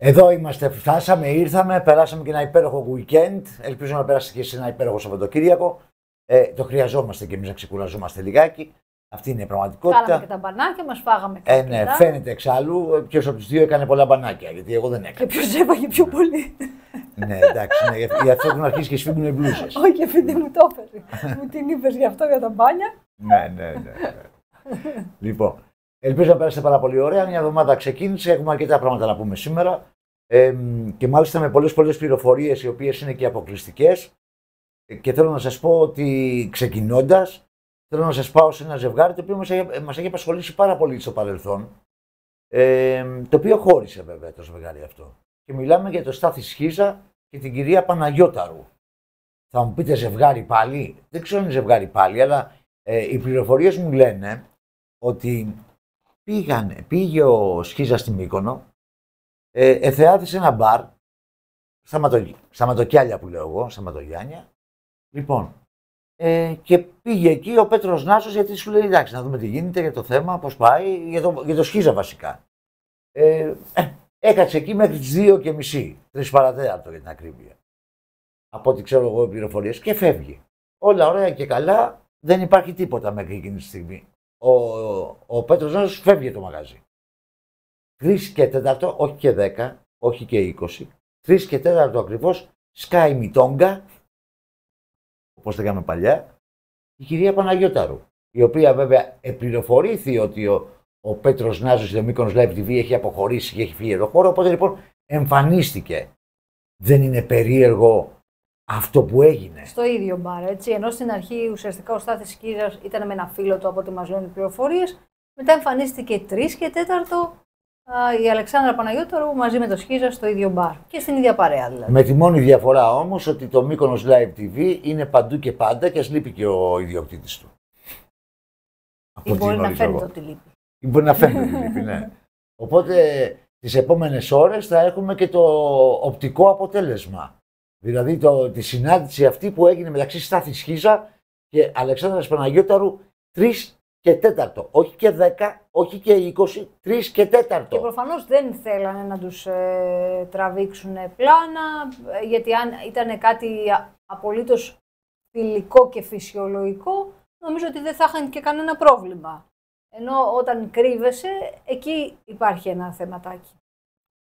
Εδώ είμαστε, φτάσαμε, ήρθαμε, περάσαμε και ένα υπέροχο weekend. Ελπίζω να περάσει και εσύ ένα υπέροχο Σαββατοκύριακο. Ε, το χρειαζόμαστε και εμείς να ξεκουραζόμαστε λιγάκι. Αυτή είναι η πραγματικότητα. Κάναμε και τα μπανάκια, μας φάγαμε και ε, ναι, φαίνεται εξάλλου ε, ποιος από τους δύο έκανε πολλά μπανάκια. Γιατί εγώ δεν έκανα. Και ποιος έπαγε πιο ναι. πολύ. ναι, εντάξει, ναι, γι' αυτό έχουν αρχίσει και σφίγγουν οι μπλούζες. Όχι, φίλοι μου το έφερε. μου την είπες γι' αυτό για τα μπάνια. ναι, ναι, ναι. ναι. Λοιπόν, Ελπίζω να περάσετε πάρα πολύ ωραία. Μια εβδομάδα ξεκίνησε. Έχουμε αρκετά πράγματα να πούμε σήμερα. Ε, και μάλιστα με πολλές πολλές πληροφορίες οι οποίες είναι και αποκλειστικές. Ε, και θέλω να σας πω ότι ξεκινώντας, θέλω να σας πάω σε ένα ζευγάρι το οποίο μας έχει απασχολήσει πάρα πολύ στο παρελθόν. Ε, το οποίο χώρισε βέβαια το ζευγάρι αυτό. Και μιλάμε για το Στάθη Σχίζα και την κυρία Παναγιώταρου. Θα μου πείτε ζευγάρι πάλι. Δεν ξέρω αν είναι ζευγάρι πάλι, αλλά ε, οι πληροφορίες μου λένε ότι Πήγανε, πήγε ο Σχίζα στην Μύκονο, ε, εθεάθησε ένα μπαρ, σταματοκιάλια που λέω εγώ, σταματογιάνια. Λοιπόν, ε, και πήγε εκεί ο Πέτρος Νάσος γιατί σου λέει: Εντάξει, να δούμε τι γίνεται για το θέμα, πώς πάει, για το, για το σχίζα βασικά. Ε, ε έκατσε εκεί μέχρι τις 2 και μισή, τρεις παρατέταρτο για την ακρίβεια. Από ό,τι ξέρω εγώ οι πληροφορίες και φεύγει. Όλα ωραία και καλά, δεν υπάρχει τίποτα μέχρι εκείνη τη στιγμή ο, ο Πέτρος φεύγει το μαγαζί. Τρεις και τέταρτο, όχι και δέκα, όχι και είκοσι, τρεις και τέταρτο ακριβώς, σκάει μητόγκα, όπως το κάνουμε παλιά, η κυρία Παναγιώταρου, η οποία βέβαια επληροφορήθη ότι ο, ο Πέτρος Νάζος, το Μύκονος Live TV, έχει αποχωρήσει και έχει φύγει το χώρο, οπότε λοιπόν εμφανίστηκε. Δεν είναι περίεργο αυτό που έγινε. Στο ίδιο μπαρ, έτσι. Ενώ στην αρχή ουσιαστικά ο Στάθης Κύρια ήταν με ένα φίλο του από ό,τι μας λένε οι πληροφορίες. Μετά εμφανίστηκε τρεις και τέταρτο η Αλεξάνδρα Παναγιώτορου μαζί με το Σχίζα στο ίδιο μπαρ. Και στην ίδια παρέα δηλαδή. Με τη μόνη διαφορά όμως ότι το Μύκονος Live TV είναι παντού και πάντα και α λείπει και ο ιδιοκτήτης του. Ή μπορεί να φαίνεται ότι λείπει. Ή μπορεί να φαίνεται ότι λείπει, ναι. Οπότε τις επόμενες ώρες θα έχουμε και το οπτικό αποτέλεσμα. Δηλαδή το, τη συνάντηση αυτή που έγινε μεταξύ Στάθη Χίζα και Αλεξάνδρας Παναγιώταρου 3 και 4. Όχι και 10, όχι και 20, 3 και 4. Και προφανώς δεν θέλανε να τους ε, τραβήξουν πλάνα, ε, γιατί αν ήταν κάτι απολύτως φιλικό και φυσιολογικό, νομίζω ότι δεν θα είχαν και κανένα πρόβλημα. Ενώ όταν κρύβεσαι, εκεί υπάρχει ένα θεματάκι.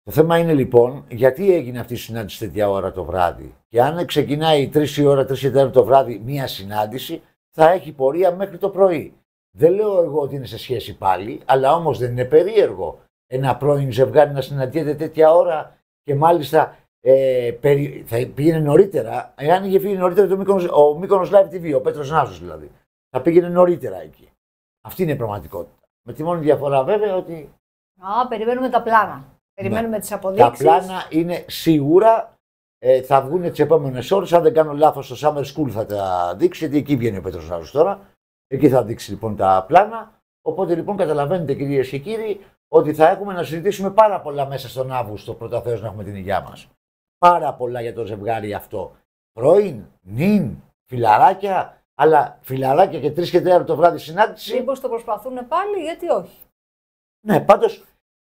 Το θέμα είναι λοιπόν γιατί έγινε αυτή η συνάντηση τέτοια ώρα το βράδυ. Και αν ξεκινάει 3 η ώρα, 3 η ώρα το βράδυ μία συνάντηση, θα έχει πορεία μέχρι το πρωί. Δεν λέω εγώ ότι είναι σε σχέση πάλι, αλλά όμως δεν είναι περίεργο ένα πρώην ζευγάρι να συναντιέται τέτοια ώρα και μάλιστα ε, περι... θα πήγαινε νωρίτερα. Εάν είχε φύγει νωρίτερα το ο Μύκονος Live TV, ο Πέτρος Νάσος δηλαδή, θα πήγαινε νωρίτερα εκεί. Αυτή είναι η πραγματικότητα. Με τη μόνη διαφορά βέβαια ότι... Α, περιμένουμε τα πλάνα. Περιμένουμε ναι. τις αποδείξεις. Τα πλάνα είναι σίγουρα ε, θα βγουν τις επόμενες ώρες. Αν δεν κάνω λάθος, στο Summer School θα τα δείξει, γιατί εκεί βγαίνει ο Πέτρος τώρα. Εκεί θα δείξει λοιπόν τα πλάνα. Οπότε λοιπόν καταλαβαίνετε κυρίες και κύριοι ότι θα έχουμε να συζητήσουμε πάρα πολλά μέσα στον Αύγουστο πρώτα να έχουμε την υγειά μας. Πάρα πολλά για το ζευγάρι αυτό. Πρώην, νυν, φιλαράκια, αλλά φιλαράκια και τρεις και τέταρτο το βράδυ συνάντηση. Μήπως το προσπαθούν πάλι, γιατί όχι. Ναι, πάντως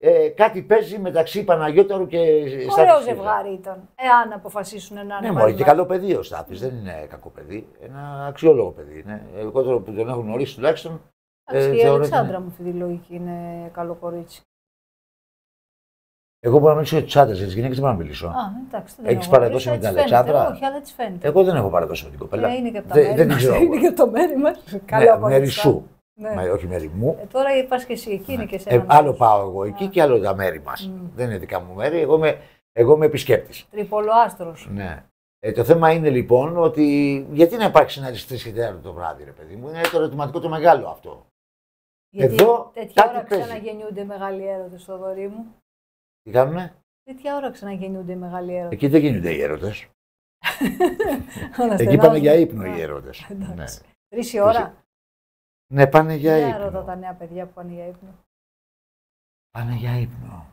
ε, κάτι παίζει μεταξύ Παναγιώταρου και Στάθη. Ωραίο ζευγάρι ήταν, εάν αποφασίσουν ναι, να είναι. Ναι, μόλι και καλό παιδί ο Στάθης, δεν είναι κακό παιδί. Ένα αξιόλογο παιδί. είναι. Εγώ τώρα που τον έχω γνωρίσει τουλάχιστον. Ε, η Αλεξάνδρα είναι... μου αυτή τη λογική είναι καλό κορίτσι. Εγώ μπορώ να μιλήσω για του άντρες, για τις γυναίκες δεν μπορώ να μιλήσω. Έχει παραδώσει με την Αλεξάνδρα. Όχι, αλλά τη φαίνεται. Εγώ δεν έχω παραδώσει με την κοπέλα. Ε, είναι και από τα μέρη μα. το μέρη μας. Καλό κορίτσι. Ναι. Μα, όχι μέρη μου. Ε, τώρα είπα και εσύ εκεί, είναι και σε ε, Άλλο πάω εγώ εκεί ναι. και άλλο τα μέρη μας. Mm. Δεν είναι δικά μου μέρη. Εγώ είμαι, εγώ είμαι επισκέπτης. Τριπολοάστρος. Ναι. Ε, το θέμα είναι λοιπόν ότι γιατί να υπάρξει συνάντηση 3 και το βράδυ, ρε παιδί μου. Είναι το ερωτηματικό το μεγάλο αυτό. Γιατί Εδώ, τέτοια ώρα πέζει. ξαναγεννιούνται μεγάλοι έρωτες στο δωρή μου. Τι κάνουνε? Τέτοια ώρα ξαναγεννιούνται οι μεγάλοι έρωτες. Εκεί δεν γίνονται οι έρωτες. Εκεί πάνε για ύπνο οι έρωτε. Ναι. Τρεις ώρα. Ναι, πάνε για ύπνο. Για τα νέα παιδιά που πάνε για ύπνο. Πάνε για ύπνο.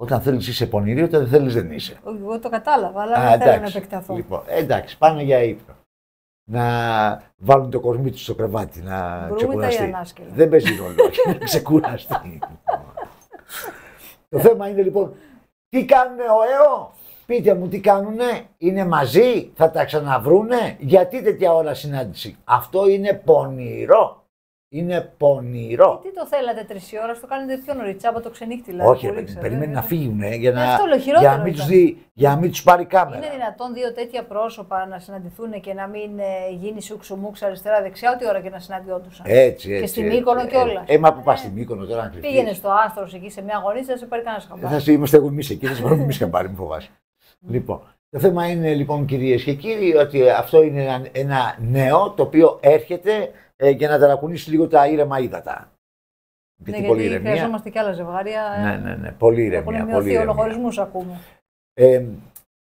Όταν θέλεις είσαι πονηρή, όταν δεν θέλεις δεν είσαι. Εγώ το κατάλαβα, αλλά δεν θέλω να επεκταθώ. Λοιπόν, εντάξει, πάνε για ύπνο. Να βάλουν το κορμί τους στο κρεβάτι, να ξεκουραστεί. Δεν παίζει ρόλο. να ξεκουραστεί. το θέμα είναι λοιπόν, τι κάνουν ε, ο ΕΟ Πείτε μου τι κάνουνε, είναι μαζί, θα τα ξαναβρούνε, γιατί τέτοια ώρα συνάντηση. Αυτό είναι πονηρό. Είναι πονηρό. Γιατί το θέλατε τρεις ώρα, το κάνετε πιο νωρί, τσάπα το ξενύχτη δηλαδή. Όχι, ρίξε, περιμένει ε. να φύγουν για, να, ε, για, να μην τους για να μην τους πάρει κάμερα. Είναι δυνατόν δύο τέτοια πρόσωπα να συναντηθούν και να μην γίνει γίνει σουξουμούξ αριστερά-δεξιά, ό,τι ώρα και να συναντιόντουσαν. Έτσι, έτσι. Και στην Μύκονο κιόλας. Ε, που πας ε. στην Μύκονο τώρα να Πήγαινε στο άστρος εκεί σε μια γωνίτσα, σε πάρει κανένα Θα είμαστε εγώ εμείς εκεί, θα σε πάρουμε εμείς Λοιπόν, το θέμα είναι λοιπόν κυρίες και κύριοι ότι αυτό είναι ένα, ένα νέο το οποίο έρχεται ε, για να ταρακουνήσει λίγο τα ήρεμα ύδατα. Ναι, γιατί πολύ ηρεμία. χρειαζόμαστε και άλλα ζευγάρια. Ε. Ναι, ναι, ναι, πολύ ηρεμία. να μειωθεί ολοχωρισμού ακούμε. Ε,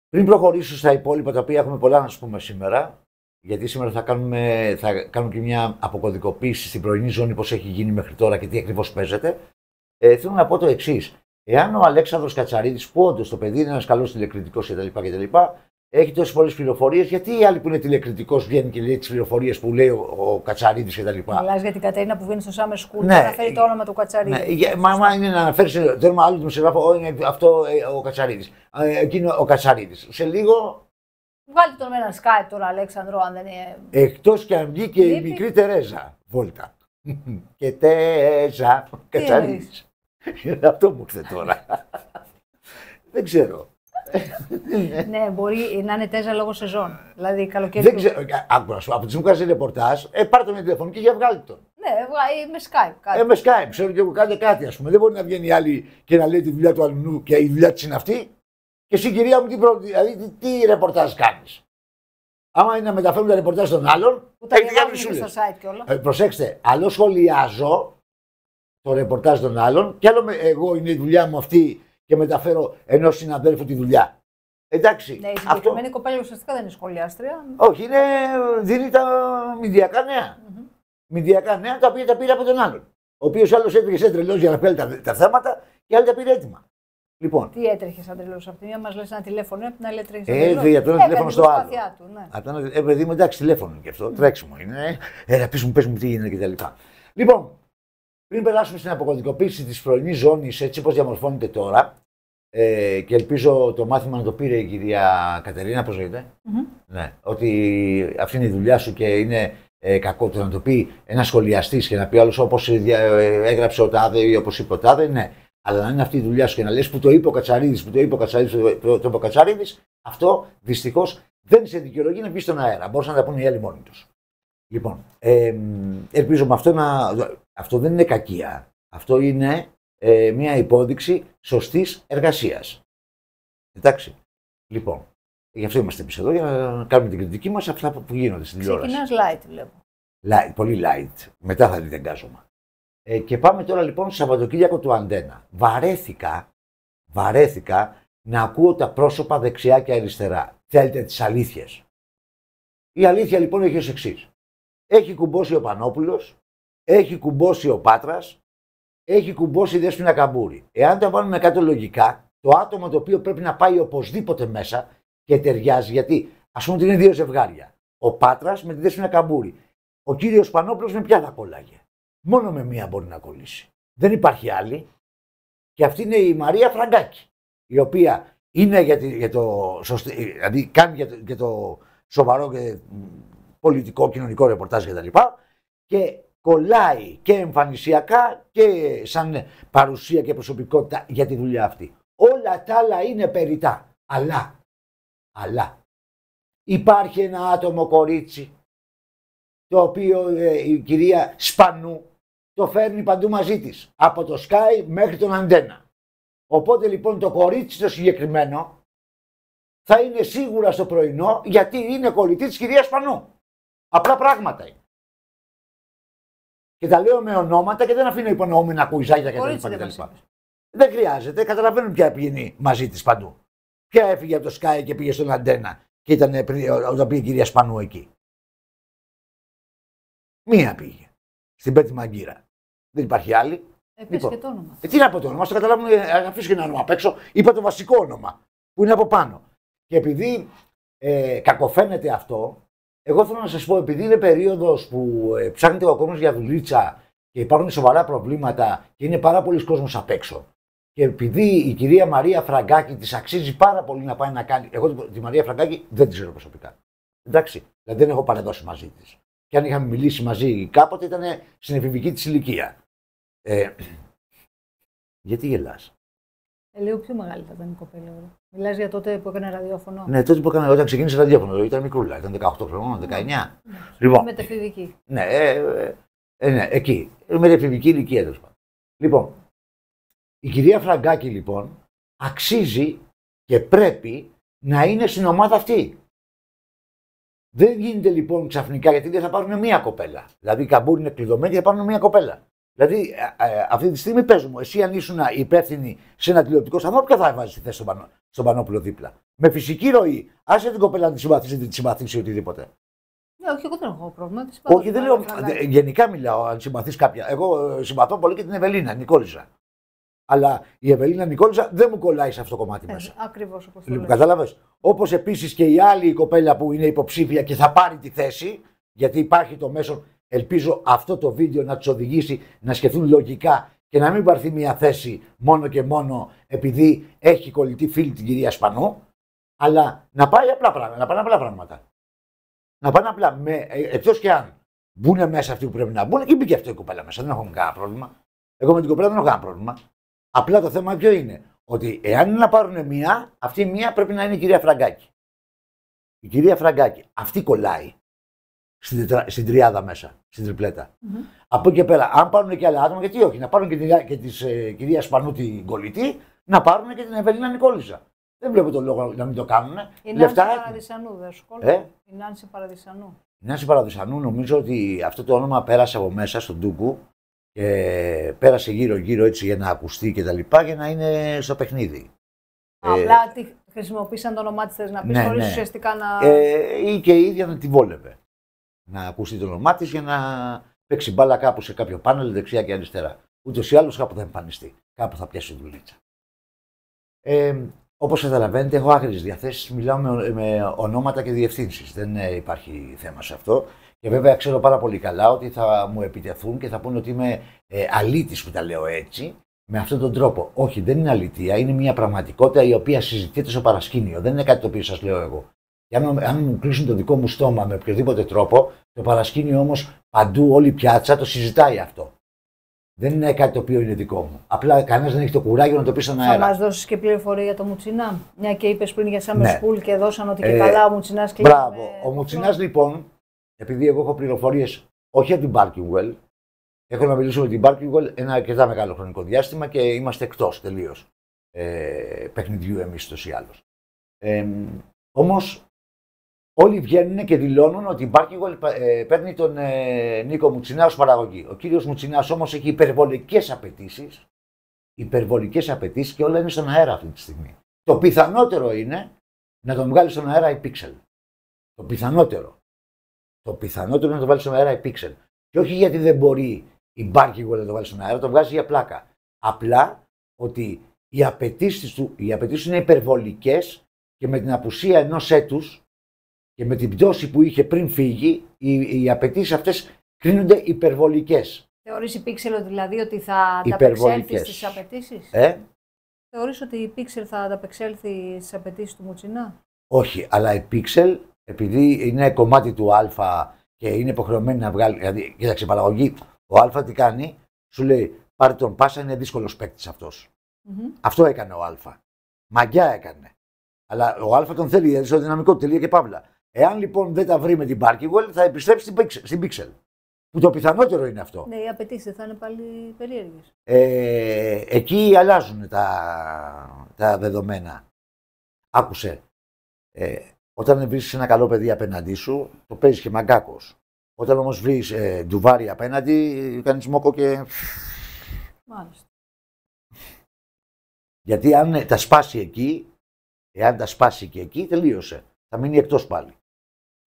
πριν προχωρήσω στα υπόλοιπα τα οποία έχουμε πολλά να σου πούμε σήμερα, γιατί σήμερα θα κάνουμε, θα κάνουμε και μια αποκωδικοποίηση στην πρωινή ζώνη, πώς έχει γίνει μέχρι τώρα και τι ακριβώς παίζεται. Ε, θέλω να πω το εξής. Εάν ο Αλέξανδρος Κατσαρίδης, που όντως το παιδί είναι ένας καλός τηλεκριτικός κτλ., έχει τόσες πολλές πληροφορίες, γιατί οι άλλοι που είναι τηλεκριτικό βγαίνουν και λέει τις πληροφορίες που λέει ο, Κατσαρίδης κτλ. Μιλάς για την Κατερίνα που βγαίνει στο Summer School ναι, και αναφέρει το όνομα του Κατσαρίδη. Ναι, μα, μα είναι να αναφέρεις το άλλο, το του σε είναι αυτό ε, ο Κατσαρίδης. εκείνο ο Κατσαρίδης. Σε λίγο. Βγάλει τον με ένα Skype τώρα, Αλέξανδρο, αν δεν είναι. Εκτός και αν βγει η μικρή Τερέζα. Βόλτα. και Τερέζα, Κατσαρίδης. Αυτό μου ήρθε τώρα. Δεν ξέρω. ναι, μπορεί να είναι τέζα λόγω σεζόν. Δηλαδή καλοκαίρι. Δεν ξέρω. Άκουγα σου, από τη μου κάνεις ρεπορτάζ, ε, πάρε το και για βγάλει τον. Ναι, ή ε, ε, με Skype. Κάτι. Ε, με Skype, ξέρω και εγώ, κάνε κάτι ας πούμε. Δεν μπορεί να βγαίνει η άλλη και να λέει τη δουλειά του αλλού και η δουλειά της είναι αυτή. Και εσύ, κυρία μου, τι, προ... δηλαδή, τι, ρεπορτάζ κάνεις. Άμα είναι να μεταφέρουν τα ρεπορτάζ των άλλων, που τα έχει κάνει σου. Ε, προσέξτε, αλλό σχολιάζω το ρεπορτάζ των άλλων. Κι άλλο εγώ είναι η δουλειά μου αυτή και μεταφέρω ενός συναδέλφου τη δουλειά. Εντάξει. Ναι, η συγκεκριμένη αυτό... κοπέλα ουσιαστικά δεν είναι σχολιάστρια. Όχι, είναι, δίνει τα μηδιακά νέα. Mm-hmm. Μηδιακά νέα τα οποία τα πήρε από τον άλλον. Ο οποίος άλλος έτρεχε τρελό για να παίρνει τα, τα θέματα και άλλοι τα πήρε έτοιμα. Λοιπόν. Τι έτρεχε σαν τρελός. Από τη μία μας λες ένα τηλέφωνο, από την άλλη έτρεχε. Ε, δηλαδή τηλέφωνο στο άλλο. Από ναι. ε, παιδί μου, εντάξει, τηλέφωνο και αυτό. Mm. Τρέξιμο είναι. Ε, πει μου, μου τι γίνεται κτλ. Λοιπόν, πριν περάσουμε στην αποκωδικοποίηση της πρωινής ζώνης, έτσι όπως διαμορφώνεται τώρα, ε, και ελπίζω το μάθημα να το πήρε η κυρία Κατερίνα, πώς λέγεται. Mm-hmm. Ναι, ότι αυτή είναι η δουλειά σου και είναι ε, κακό το να το πει ένας σχολιαστής και να πει άλλος όπως ε, έγραψε ο Τάδε ή όπως είπε ο Τάδε. Ναι, αλλά να είναι αυτή η δουλειά σου και να λες που το είπε ο Κατσαρίδης, που το είπε ο Κατσαρίδης, το, είπε ο Κατσαρίδης, αυτό δυστυχώς δεν σε δικαιολογεί να βγει στον αέρα. Μπορούσαν να τα πούνε οι άλλοι μόνοι τους. Λοιπόν, ε, ελπίζω με αυτό να. Αυτό δεν είναι κακία. Αυτό είναι ε, μια υπόδειξη σωστής εργασίας. Εντάξει. Λοιπόν, γι' αυτό είμαστε εμείς εδώ, για να κάνουμε την κριτική μας αυτά που γίνονται στην τηλεόραση. Ξεκινάς light, βλέπω. Light, πολύ light. Μετά θα δείτε εγκάζωμα. Ε, και πάμε τώρα λοιπόν στο Σαββατοκύριακο του Αντένα. Βαρέθηκα, βαρέθηκα να ακούω τα πρόσωπα δεξιά και αριστερά. Θέλετε τις αλήθειες. Η αλήθεια λοιπόν έχει ως εξής. Έχει κουμπώσει ο Πανόπουλος έχει κουμπώσει ο Πάτρας, έχει κουμπώσει η Δέσποινα Καμπούρη. Εάν τα βάλουμε κάτω λογικά, το άτομο το οποίο πρέπει να πάει οπωσδήποτε μέσα και ταιριάζει, γιατί ας πούμε ότι είναι δύο ζευγάρια. Ο Πάτρας με τη Δέσποινα Καμπούρη. Ο κύριος Πανόπλος με ποια θα Μόνο με μία μπορεί να κολλήσει. Δεν υπάρχει άλλη. Και αυτή είναι η Μαρία Φραγκάκη, η οποία είναι για, τη, για το, σωστη, δηλαδή κάνει για το, σοβαρό και πολιτικό, κοινωνικό ρεπορτάζ κτλ. και κολλάει και εμφανισιακά και σαν παρουσία και προσωπικότητα για τη δουλειά αυτή. Όλα τα άλλα είναι περιτά. Αλλά, αλλά, υπάρχει ένα άτομο κορίτσι το οποίο ε, η κυρία Σπανού το φέρνει παντού μαζί της. Από το Sky μέχρι τον Αντένα. Οπότε λοιπόν το κορίτσι το συγκεκριμένο θα είναι σίγουρα στο πρωινό γιατί είναι κολλητή της κυρίας Σπανού. Απλά πράγματα είναι και τα λέω με ονόματα και δεν αφήνω υπονοούμενα κουιζάκια κτλ. Δεν χρειάζεται, καταλαβαίνουν ποια πηγαίνει μαζί της παντού. Ποια έφυγε από το Sky και πήγε στον Αντένα και ήταν όταν πήγε η κυρία Σπανού εκεί. Μία πήγε. Στην Πέττη Μαγκύρα. Δεν υπάρχει άλλη. Ε, λοιπόν, και το όνομα. Ε, τι να πω το όνομα, στο καταλάβουν, ε, αφήσω και ένα όνομα απ' έξω. Είπα το βασικό όνομα που είναι από πάνω. Και επειδή ε, κακοφαίνεται αυτό, εγώ θέλω να σας πω, επειδή είναι περίοδος που ε, ψάχνεται ο κόσμος για δουλίτσα και υπάρχουν σοβαρά προβλήματα και είναι πάρα πολλοί κόσμος απ' έξω. Και επειδή η κυρία Μαρία Φραγκάκη της αξίζει πάρα πολύ να πάει να κάνει. Εγώ τη Μαρία Φραγκάκη δεν τη ξέρω προσωπικά. Εντάξει, δηλαδή δεν έχω παρεδώσει μαζί της. Και αν είχαμε μιλήσει μαζί κάποτε ήταν στην εφηβική της ηλικία. Ε, γιατί γελάς. Ε, πιο μεγάλη θα ήταν η κοπέλα. Μιλάς για τότε που έκανε ραδιόφωνο. Ναι, τότε που έκανε, όταν ξεκίνησε ραδιόφωνο. Ήταν μικρούλα, ήταν 18 χρόνια, 19. Ναι. Λοιπόν, Ναι, ε, ε, ε, ναι, εκεί. Μετεφηβική ηλικία τέλος πάντων. Λοιπόν, η κυρία Φραγκάκη λοιπόν αξίζει και πρέπει να είναι στην ομάδα αυτή. Δεν γίνεται λοιπόν ξαφνικά γιατί δεν θα πάρουν μία κοπέλα. Δηλαδή οι καμπούλοι είναι κλειδωμένοι και θα πάρουν μία κοπέλα. Δηλαδή, ε, ε, αυτή τη στιγμή παίζουμε. Εσύ, αν ήσουν υπεύθυνη σε ένα τηλεοπτικό σταθμό, ποια θα έβαζε τη θέση στον, πανό, πανόπλο δίπλα. Με φυσική ροή. Άσε την κοπέλα να τη συμπαθήσει, να τη συμπαθήσει οτιδήποτε. Ναι, όχι, εγώ δεν έχω πρόβλημα. όχι, δεν λέω. Γενικά μιλάω, αν συμπαθείς κάποια. Εγώ ε, συμπαθώ πολύ και την Ευελίνα Νικόλιζα. Αλλά η Ευελίνα Νικόλιζα δεν μου κολλάει σε αυτό το κομμάτι ε, μέσα. Ακριβώς όπως λέω. λοιπόν, Κατάλαβες. Όπως επίσης και η άλλη κοπέλα που είναι υποψήφια και θα πάρει τη θέση, γιατί υπάρχει το μέσο Ελπίζω αυτό το βίντεο να τους οδηγήσει να σκεφτούν λογικά και να μην πάρθει μια θέση μόνο και μόνο επειδή έχει κολλητή φίλη την κυρία Σπανού, αλλά να πάει απλά πράγματα. Να πάνε απλά πράγματα. Να πάνε απλά. Με, ε, εκτός και αν μπουν μέσα αυτοί που πρέπει να μπουν, και μπήκε αυτό η κοπέλα μέσα. Δεν έχουμε κανένα πρόβλημα. Εγώ με την κοπέλα δεν έχω κανένα πρόβλημα. Απλά το θέμα ποιο είναι. Ότι εάν να πάρουν μία, αυτή η μία πρέπει να είναι η κυρία Φραγκάκη. Η κυρία Φραγκάκη. Αυτή κολλάει στην, στην τριάδα μέσα, στην τριπλέτα. Mm-hmm. Από εκεί και πέρα, αν πάρουν και άλλα άτομα, γιατί όχι, να πάρουν και, τη και της ε, κυρία Σπανούτη Γκολιτή, να πάρουν και την Ευελίνα Νικόλησα. Δεν βλέπω τον λόγο να μην το κάνουν. Ε? Η Νάνση Παραδισανού, δεν σου Η Νάνση Παραδισανού. Η Νάνση Παραδισανού, νομίζω ότι αυτό το όνομα πέρασε από μέσα στον Τούκου και πέρασε γύρω-γύρω έτσι για να ακουστεί και τα λοιπά για να είναι στο παιχνίδι. Ε, Απλά ε, χρησιμοποίησαν το όνομά της, θες να πεις, ναι, χωρίς ναι. ουσιαστικά να. Ε, ή και η ίδια να τη βόλευε να ακούσει το όνομά της για να παίξει μπάλα κάπου σε κάποιο πάνελ δεξιά και αριστερά. Ούτως ή άλλως κάπου θα εμφανιστεί. Κάπου θα πιάσει δουλίτσα. Ε, Όπως καταλαβαίνετε, έχω άγριες διαθέσεις. Μιλάω με, ονόματα και διευθύνσεις. Δεν ε, υπάρχει θέμα σε αυτό. Και βέβαια ξέρω πάρα πολύ καλά ότι θα μου επιτεθούν και θα πούνε ότι είμαι ε, αλήτης που τα λέω έτσι. Με αυτόν τον τρόπο. Όχι, δεν είναι αλήθεια. Είναι μια πραγματικότητα η οποία συζητείται στο παρασκήνιο. Δεν είναι κάτι το οποίο σας λέω εγώ αν, αν μου κλείσουν το δικό μου στόμα με οποιοδήποτε τρόπο, το παρασκήνιο όμως παντού όλη η πιάτσα το συζητάει αυτό. Δεν είναι κάτι το οποίο είναι δικό μου. Απλά κανένας δεν έχει το κουράγιο να το πει στον αέρα. Θα μας δώσεις και πληροφορία για το Μουτσινά. Μια και είπες πριν για Summer ναι. School και δώσαν ότι και ε, καλά ο Μουτσινάς κλείνει. Μπράβο. Ο Μουτσινάς λοιπόν, επειδή εγώ έχω πληροφορίες όχι από την Barkingwell, έχω να μιλήσω με την Barkingwell ένα αρκετά μεγάλο χρονικό διάστημα και είμαστε εκτός τελείως ε, παιχνιδιού εμείς ούτω ή άλλω. Ε, Όμως Όλοι βγαίνουν και δηλώνουν ότι η Μπάρκιγκολ ε, παίρνει τον ε, Νίκο Μουτσινά ως παραγωγή. Ο κύριος Μουτσινάς όμως έχει υπερβολικές απαιτήσεις. Υπερβολικές απαιτήσεις και όλα είναι στον αέρα αυτή τη στιγμή. Το πιθανότερο είναι να τον βγάλει στον αέρα η Pixel. Το πιθανότερο. Το πιθανότερο είναι να τον βάλει στον αέρα η Pixel. Και όχι γιατί δεν μπορεί η Μπάρκιγκολ να τον βάλει στον αέρα, τον βγάζει για πλάκα. Απλά ότι οι απαιτήσεις του οι είναι υπερβολικές και με την απουσία ενός έτους και με την πτώση που είχε πριν φύγει, οι, οι απαιτήσεις αυτές κρίνονται υπερβολικές. Θεωρείς η Pixel δηλαδή ότι θα ανταπεξέλθει στις απαιτήσεις. Ε? Θεωρείς ότι η Pixel θα ανταπεξέλθει στις απαιτήσεις του Μουτσινά. Όχι, αλλά η Pixel επειδή είναι κομμάτι του Α και είναι υποχρεωμένη να βγάλει, δηλαδή κοίταξε παραγωγή, ο Α τι κάνει, σου λέει πάρε τον Πάσα, είναι δύσκολος παίκτης Αυτός έκανε ο Α. Μαγιά έκανε. Αλλά ο Α τον θέλει, δηλαδή στο δυναμικό, τελεία και παύλα. Εάν λοιπόν δεν τα βρει με την Parkingwell, θα επιστρέψει στην Πίξελ. Που το πιθανότερο είναι αυτό. Ναι, οι απαιτήσεις θα είναι πάλι περίεργες. Ε, εκεί αλλάζουν τα, τα δεδομένα. Άκουσε. Ε, όταν βρεις ένα καλό παιδί απέναντί σου, το παίζεις και μαγκάκος. Όταν όμως βρεις ε, ντουβάρι απέναντι, κάνεις μόκο και. Μάλιστα. Γιατί αν ε, τα σπάσει εκεί, εάν τα σπάσει και εκεί, τελείωσε. Θα μείνει εκτός πάλι.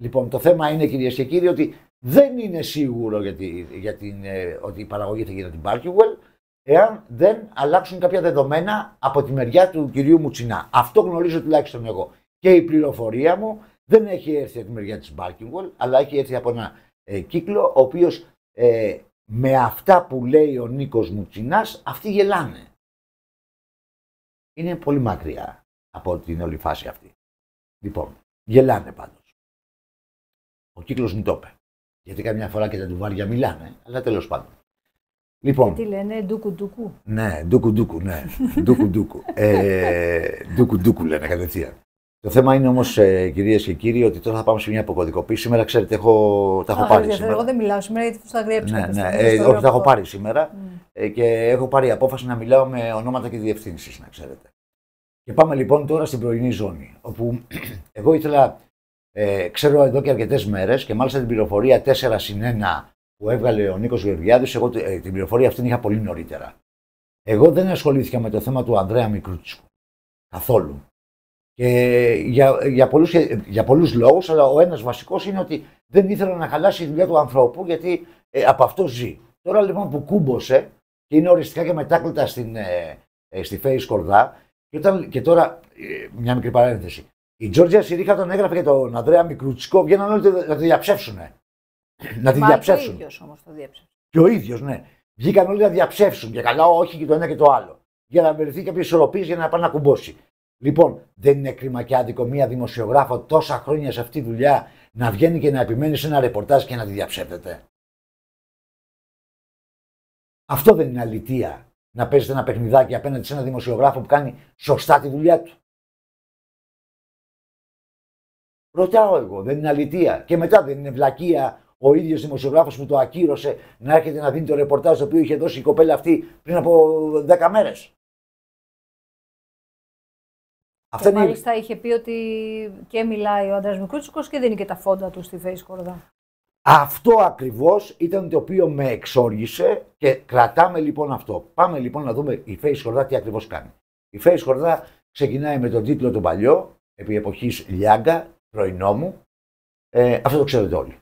Λοιπόν, το θέμα είναι κυρίες και κύριοι ότι δεν είναι σίγουρο για για την, ε, ότι η παραγωγή θα γίνει από την Barkingwell εάν δεν αλλάξουν κάποια δεδομένα από τη μεριά του κυρίου Μουτσινά. Αυτό γνωρίζω τουλάχιστον εγώ. Και η πληροφορία μου δεν έχει έρθει από τη μεριά της Barkingwell, αλλά έχει έρθει από ένα ε, κύκλο ο οποίος ε, με αυτά που λέει ο Νίκος Μουτσινάς, αυτοί γελάνε. Είναι πολύ μακριά από την όλη φάση αυτή. Λοιπόν, γελάνε πάντως. Ο κύκλος μου το είπε. Γιατί καμιά φορά και τα ντουβάρια μιλάνε, αλλά τέλος πάντων. Λοιπόν. Τι λένε, ντούκου ντούκου. Ναι, ντούκου ντούκου, ναι. ντούκου ντούκου. Ε, ντούκου ντούκου λένε κατευθείαν. Το θέμα είναι όμως, ε, κυρίες και κύριοι, ότι τώρα θα πάμε σε μια αποκωδικοποίηση. Σήμερα, ξέρετε, έχω, τα έχω Ά, πάρει. Σήμερα. Εγώ δεν μιλάω σήμερα γιατί θα γρέψω. Ναι, ναι, ε, όχι, τα έχω πάρει σήμερα mm. και έχω πάρει απόφαση να μιλάω με ονόματα και διευθύνσεις, να ξέρετε. Και πάμε λοιπόν τώρα στην πρωινή ζώνη, όπου εγώ ήθελα ε, ξέρω εδώ και αρκετές μέρες και μάλιστα την πληροφορία 4 συν 1 που έβγαλε ο Νίκος Γεωργιάδης, εγώ ε, την πληροφορία αυτή την είχα πολύ νωρίτερα. Εγώ δεν ασχολήθηκα με το θέμα του Ανδρέα Μικρούτσικου. Καθόλου. Και για, για πολλούς, για πολλούς λόγους, αλλά ο ένας βασικός είναι ότι δεν ήθελα να χαλάσει η δουλειά του ανθρώπου γιατί ε, από αυτό ζει. Τώρα λοιπόν που κούμποσε και είναι οριστικά και μετάκλητα στην, ε, ε, στη Φέης Σκορδά και, και τώρα μια μικρή παρένθεση. Η Τζόρτζια Σιρίχα τον έγραφε και τον Ανδρέα Μικρουτσικό, βγαίναν όλοι να τη διαψεύσουν. να τη διαψεύσουν. Και ο ίδιος όμως το διαψεύσουν. Και ο ίδιος, ναι. Βγήκαν όλοι να διαψεύσουν και καλά, όχι και το ένα και το άλλο. Για να βρεθεί κάποια ισορροπία για να πάει να κουμπώσει. Λοιπόν, δεν είναι κρίμα και άδικο μία δημοσιογράφο τόσα χρόνια σε αυτή τη δουλειά να βγαίνει και να επιμένει σε ένα ρεπορτάζ και να τη διαψεύδεται. Αυτό δεν είναι αλητία. Να παίζετε ένα παιχνιδάκι απέναντι σε ένα δημοσιογράφο που κάνει σωστά τη δουλειά του. Ρωτάω εγώ, δεν είναι αλητία. Και μετά δεν είναι βλακεία ο ίδιος δημοσιογράφος που το ακύρωσε να έρχεται να δίνει το ρεπορτάζ το οποίο είχε δώσει η κοπέλα αυτή πριν από 10 μέρες. Και είναι... μάλιστα είχε πει ότι και μιλάει ο Άντρας Μικρούτσικος και δίνει και τα φόντα του στη Face Σκορδά. Αυτό ακριβώς ήταν το οποίο με εξόργησε και κρατάμε λοιπόν αυτό. Πάμε λοιπόν να δούμε η Face Σκορδά τι ακριβώς κάνει. Η Face Σκορδά ξεκινάει με τον τίτλο τον παλιό, επί εποχής Λιάγκα, πρωινό μου. Ε, αυτό το ξέρετε όλοι.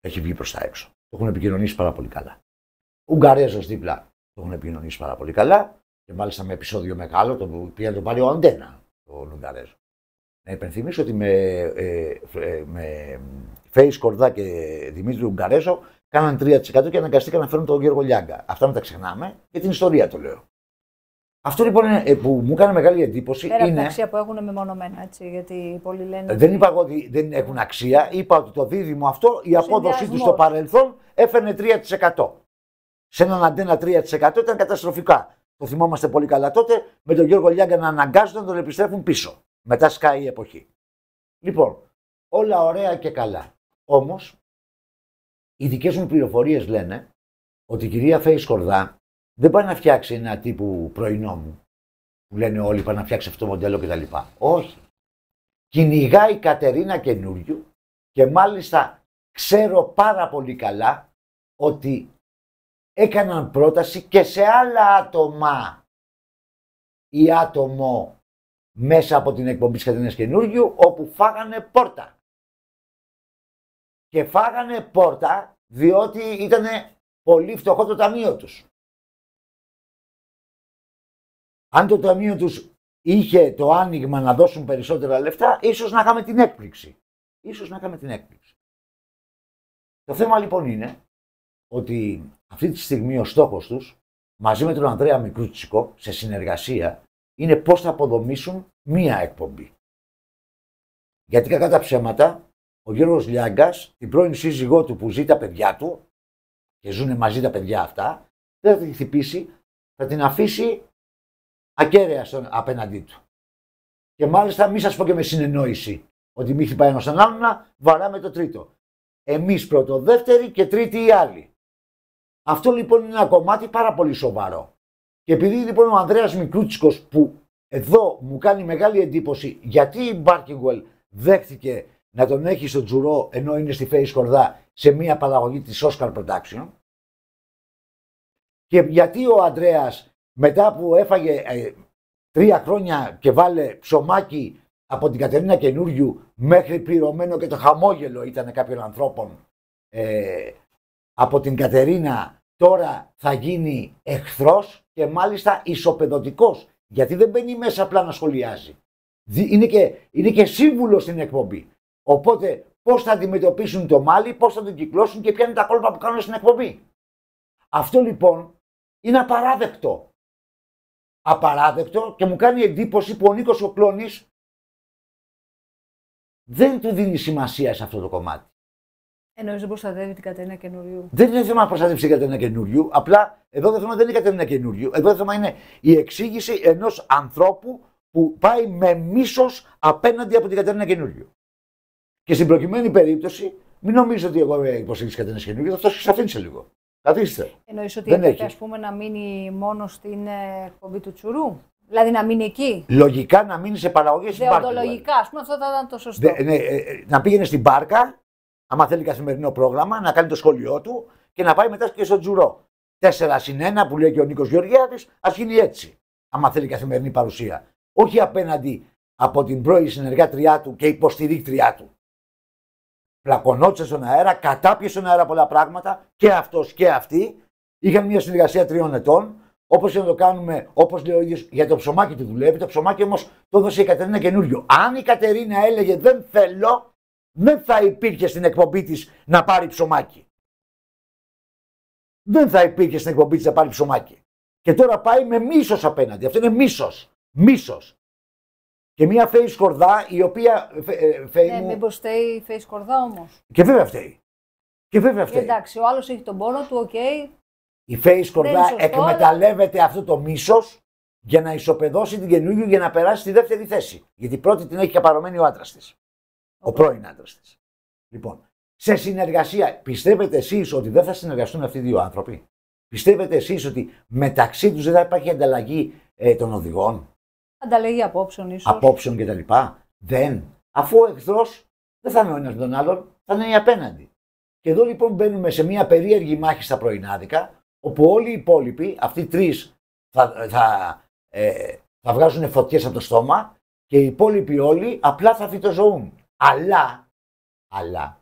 Έχει βγει προς τα έξω. Το έχουν επικοινωνήσει πάρα πολύ καλά. Ουγγαρέζος δίπλα το έχουν επικοινωνήσει πάρα πολύ καλά. Και μάλιστα με επεισόδιο μεγάλο, το οποίο να πάρει ο Αντένα, τον Ουγγαρέζο. Να υπενθυμίσω ότι με, ε, ε, με Φέης Κορδά και Δημήτρη Ουγγαρέζο κάναν 3% και αναγκαστήκαν να φέρουν τον Γιώργο Λιάγκα. Αυτά να τα ξεχνάμε και την ιστορία το λέω. Αυτό λοιπόν ε, που μου έκανε μεγάλη εντύπωση Πέρα είναι. την αξία που έχουν μεμονωμένα, έτσι. Γιατί πολλοί λένε. Ε, δεν είπα εγώ ότι δεν έχουν αξία. Είπα ότι το δίδυμο αυτό, η απόδοσή του στο παρελθόν έφερνε 3%. Σε έναν αντένα 3% ήταν καταστροφικά. Το θυμόμαστε πολύ καλά τότε. Με τον Γιώργο Λιάγκα να αναγκάζονται να τον επιστρέφουν πίσω. Μετά σκάει η εποχή. Λοιπόν, όλα ωραία και καλά. Όμως, οι δικές μου πληροφορίες λένε ότι η κυρία Φέης Σκορδά δεν πάει να φτιάξει ένα τύπου πρωινό μου. Που λένε όλοι πάνε να φτιάξει αυτό το μοντέλο κτλ. Όχι. Κυνηγάει η Κατερίνα καινούριου και μάλιστα ξέρω πάρα πολύ καλά ότι έκαναν πρόταση και σε άλλα άτομα ή άτομο μέσα από την εκπομπή της Κατερίνας Καινούργιου όπου φάγανε πόρτα. Και φάγανε πόρτα διότι ήταν πολύ φτωχό το ταμείο τους. Αν το ταμείο τους είχε το άνοιγμα να δώσουν περισσότερα λεφτά, ίσως να είχαμε την έκπληξη. Ίσως να είχαμε την έκπληξη. Το θέμα λοιπόν είναι ότι αυτή τη στιγμή ο στόχος τους, μαζί με τον Ανδρέα Μικρούτσικο, σε συνεργασία, είναι πώς θα αποδομήσουν μία εκπομπή. Γιατί κατά τα ψέματα, ο Γιώργος Λιάγκας, την πρώην σύζυγό του που ζει τα παιδιά του, και ζουν μαζί τα παιδιά αυτά, δεν θα την χτυπήσει, θα την αφήσει ακέραια στον απέναντί του. Και μάλιστα μη σας πω και με συνεννόηση ότι μη χτυπάει ένας τον άλλον, να βαράμε το τρίτο. Εμείς πρώτο, δεύτερη και τρίτη οι άλλοι. Αυτό λοιπόν είναι ένα κομμάτι πάρα πολύ σοβαρό. Και επειδή λοιπόν ο Ανδρέας Μικρούτσικος που εδώ μου κάνει μεγάλη εντύπωση γιατί η Μπάρκιγκουελ δέχτηκε να τον έχει στο τζουρό ενώ είναι στη Φέης Σκορδά σε μια παραγωγή της Oscar Production και γιατί ο Ανδρέας μετά που έφαγε ε, τρία χρόνια και βάλε ψωμάκι από την Κατερίνα Καινούριου μέχρι πληρωμένο και το χαμόγελο ήταν κάποιων ανθρώπων ε, από την Κατερίνα τώρα θα γίνει εχθρός και μάλιστα ισοπεδωτικός γιατί δεν μπαίνει μέσα απλά να σχολιάζει. Είναι και, είναι και σύμβουλος στην εκπομπή. Οπότε πώς θα αντιμετωπίσουν το μάλι, πώς θα τον κυκλώσουν και ποια είναι τα κόλπα που κάνουν στην εκπομπή. Αυτό λοιπόν είναι απαράδεκτο απαράδεκτο και μου κάνει εντύπωση που ο Νίκος ο Κλώνης δεν του δίνει σημασία σε αυτό το κομμάτι. Εννοεί δεν προστατεύει την κατένα καινούριου. Δεν είναι θέμα να προστατεύσει την κατένα καινούριου. Απλά εδώ το θέμα δεν είναι η Κατερίνα καινούριου. Εδώ το θέμα είναι η εξήγηση ενός ανθρώπου που πάει με μίσος απέναντι από την κατένα καινούριου. Και στην προκειμένη περίπτωση, μην νομίζετε ότι εγώ υποστήριξα κατένα καινούριου, θα το σε λίγο. Καθίστε. Εννοείς ότι δεν έπρεπε, πούμε, να μείνει μόνος στην ε, εκπομπή του Τσουρού. Δηλαδή να μείνει εκεί. Λογικά να μείνει σε παραγωγή στην πάρκα. Δηλαδή. Δεοντολογικά, ας πούμε, αυτό θα ήταν το σωστό. Ναι, ε, ε, να πήγαινε στην πάρκα, άμα θέλει καθημερινό πρόγραμμα, να κάνει το σχολείο του και να πάει μετά και στο Τσουρό. Τέσσερα συν 1 που λέει και ο Νίκος Γεωργιάδη, ας γίνει έτσι. Άμα θέλει καθημερινή παρουσία. Όχι απέναντι από την πρώην συνεργάτριά του και υποστηρίκτριά του πλακωνόντουσαν στον αέρα, κατάπιε στον αέρα πολλά πράγματα και αυτός και αυτή. Είχαν μια συνεργασία τριών ετών. Όπως και να το κάνουμε, όπως λέει ο ίδιος, για το ψωμάκι του δουλεύει. Το ψωμάκι όμως το έδωσε η Κατερίνα καινούριο. Αν η Κατερίνα έλεγε δεν θέλω, δεν θα υπήρχε στην εκπομπή της να πάρει ψωμάκι. Δεν θα υπήρχε στην εκπομπή της να πάρει ψωμάκι. Και τώρα πάει με μίσος απέναντι. Αυτό είναι μίσος. Μίσος. Και μια Φέη Σκορδά, η οποία. Ε, ε Ναι, μου... Μήπως φταίει η Φέη Σκορδά όμως. Και βέβαια φταίει. Και βέβαια φταίει. Εντάξει, ο άλλος έχει τον πόνο του, οκ. Η Φέη Σκορδά σωστό, εκμεταλλεύεται αυτό το μίσος για να ισοπεδώσει την καινούργια για να περάσει στη δεύτερη θέση. Γιατί πρώτη την έχει καπαρωμένη ο άντρας της. Ο πρώην άντρας της. Λοιπόν, σε συνεργασία, πιστεύετε εσείς ότι δεν θα συνεργαστούν αυτοί οι δύο άνθρωποι. Πιστεύετε εσείς ότι μεταξύ τους δεν θα υπάρχει ανταλλαγή ε, των οδηγών. Ανταλλαγή απόψεων, ίσως. Απόψεων κτλ. Δεν. Αφού ο εχθρός δεν θα είναι ο ένας με τον άλλον, θα είναι η απέναντι. Και εδώ λοιπόν μπαίνουμε σε μια περίεργη μάχη στα πρωινάδικα, όπου όλοι οι υπόλοιποι, αυτοί οι τρεις, θα, θα, ε, θα βγάζουν φωτιές από το στόμα και οι υπόλοιποι όλοι απλά θα φυτοζωούν. Αλλά, αλλά,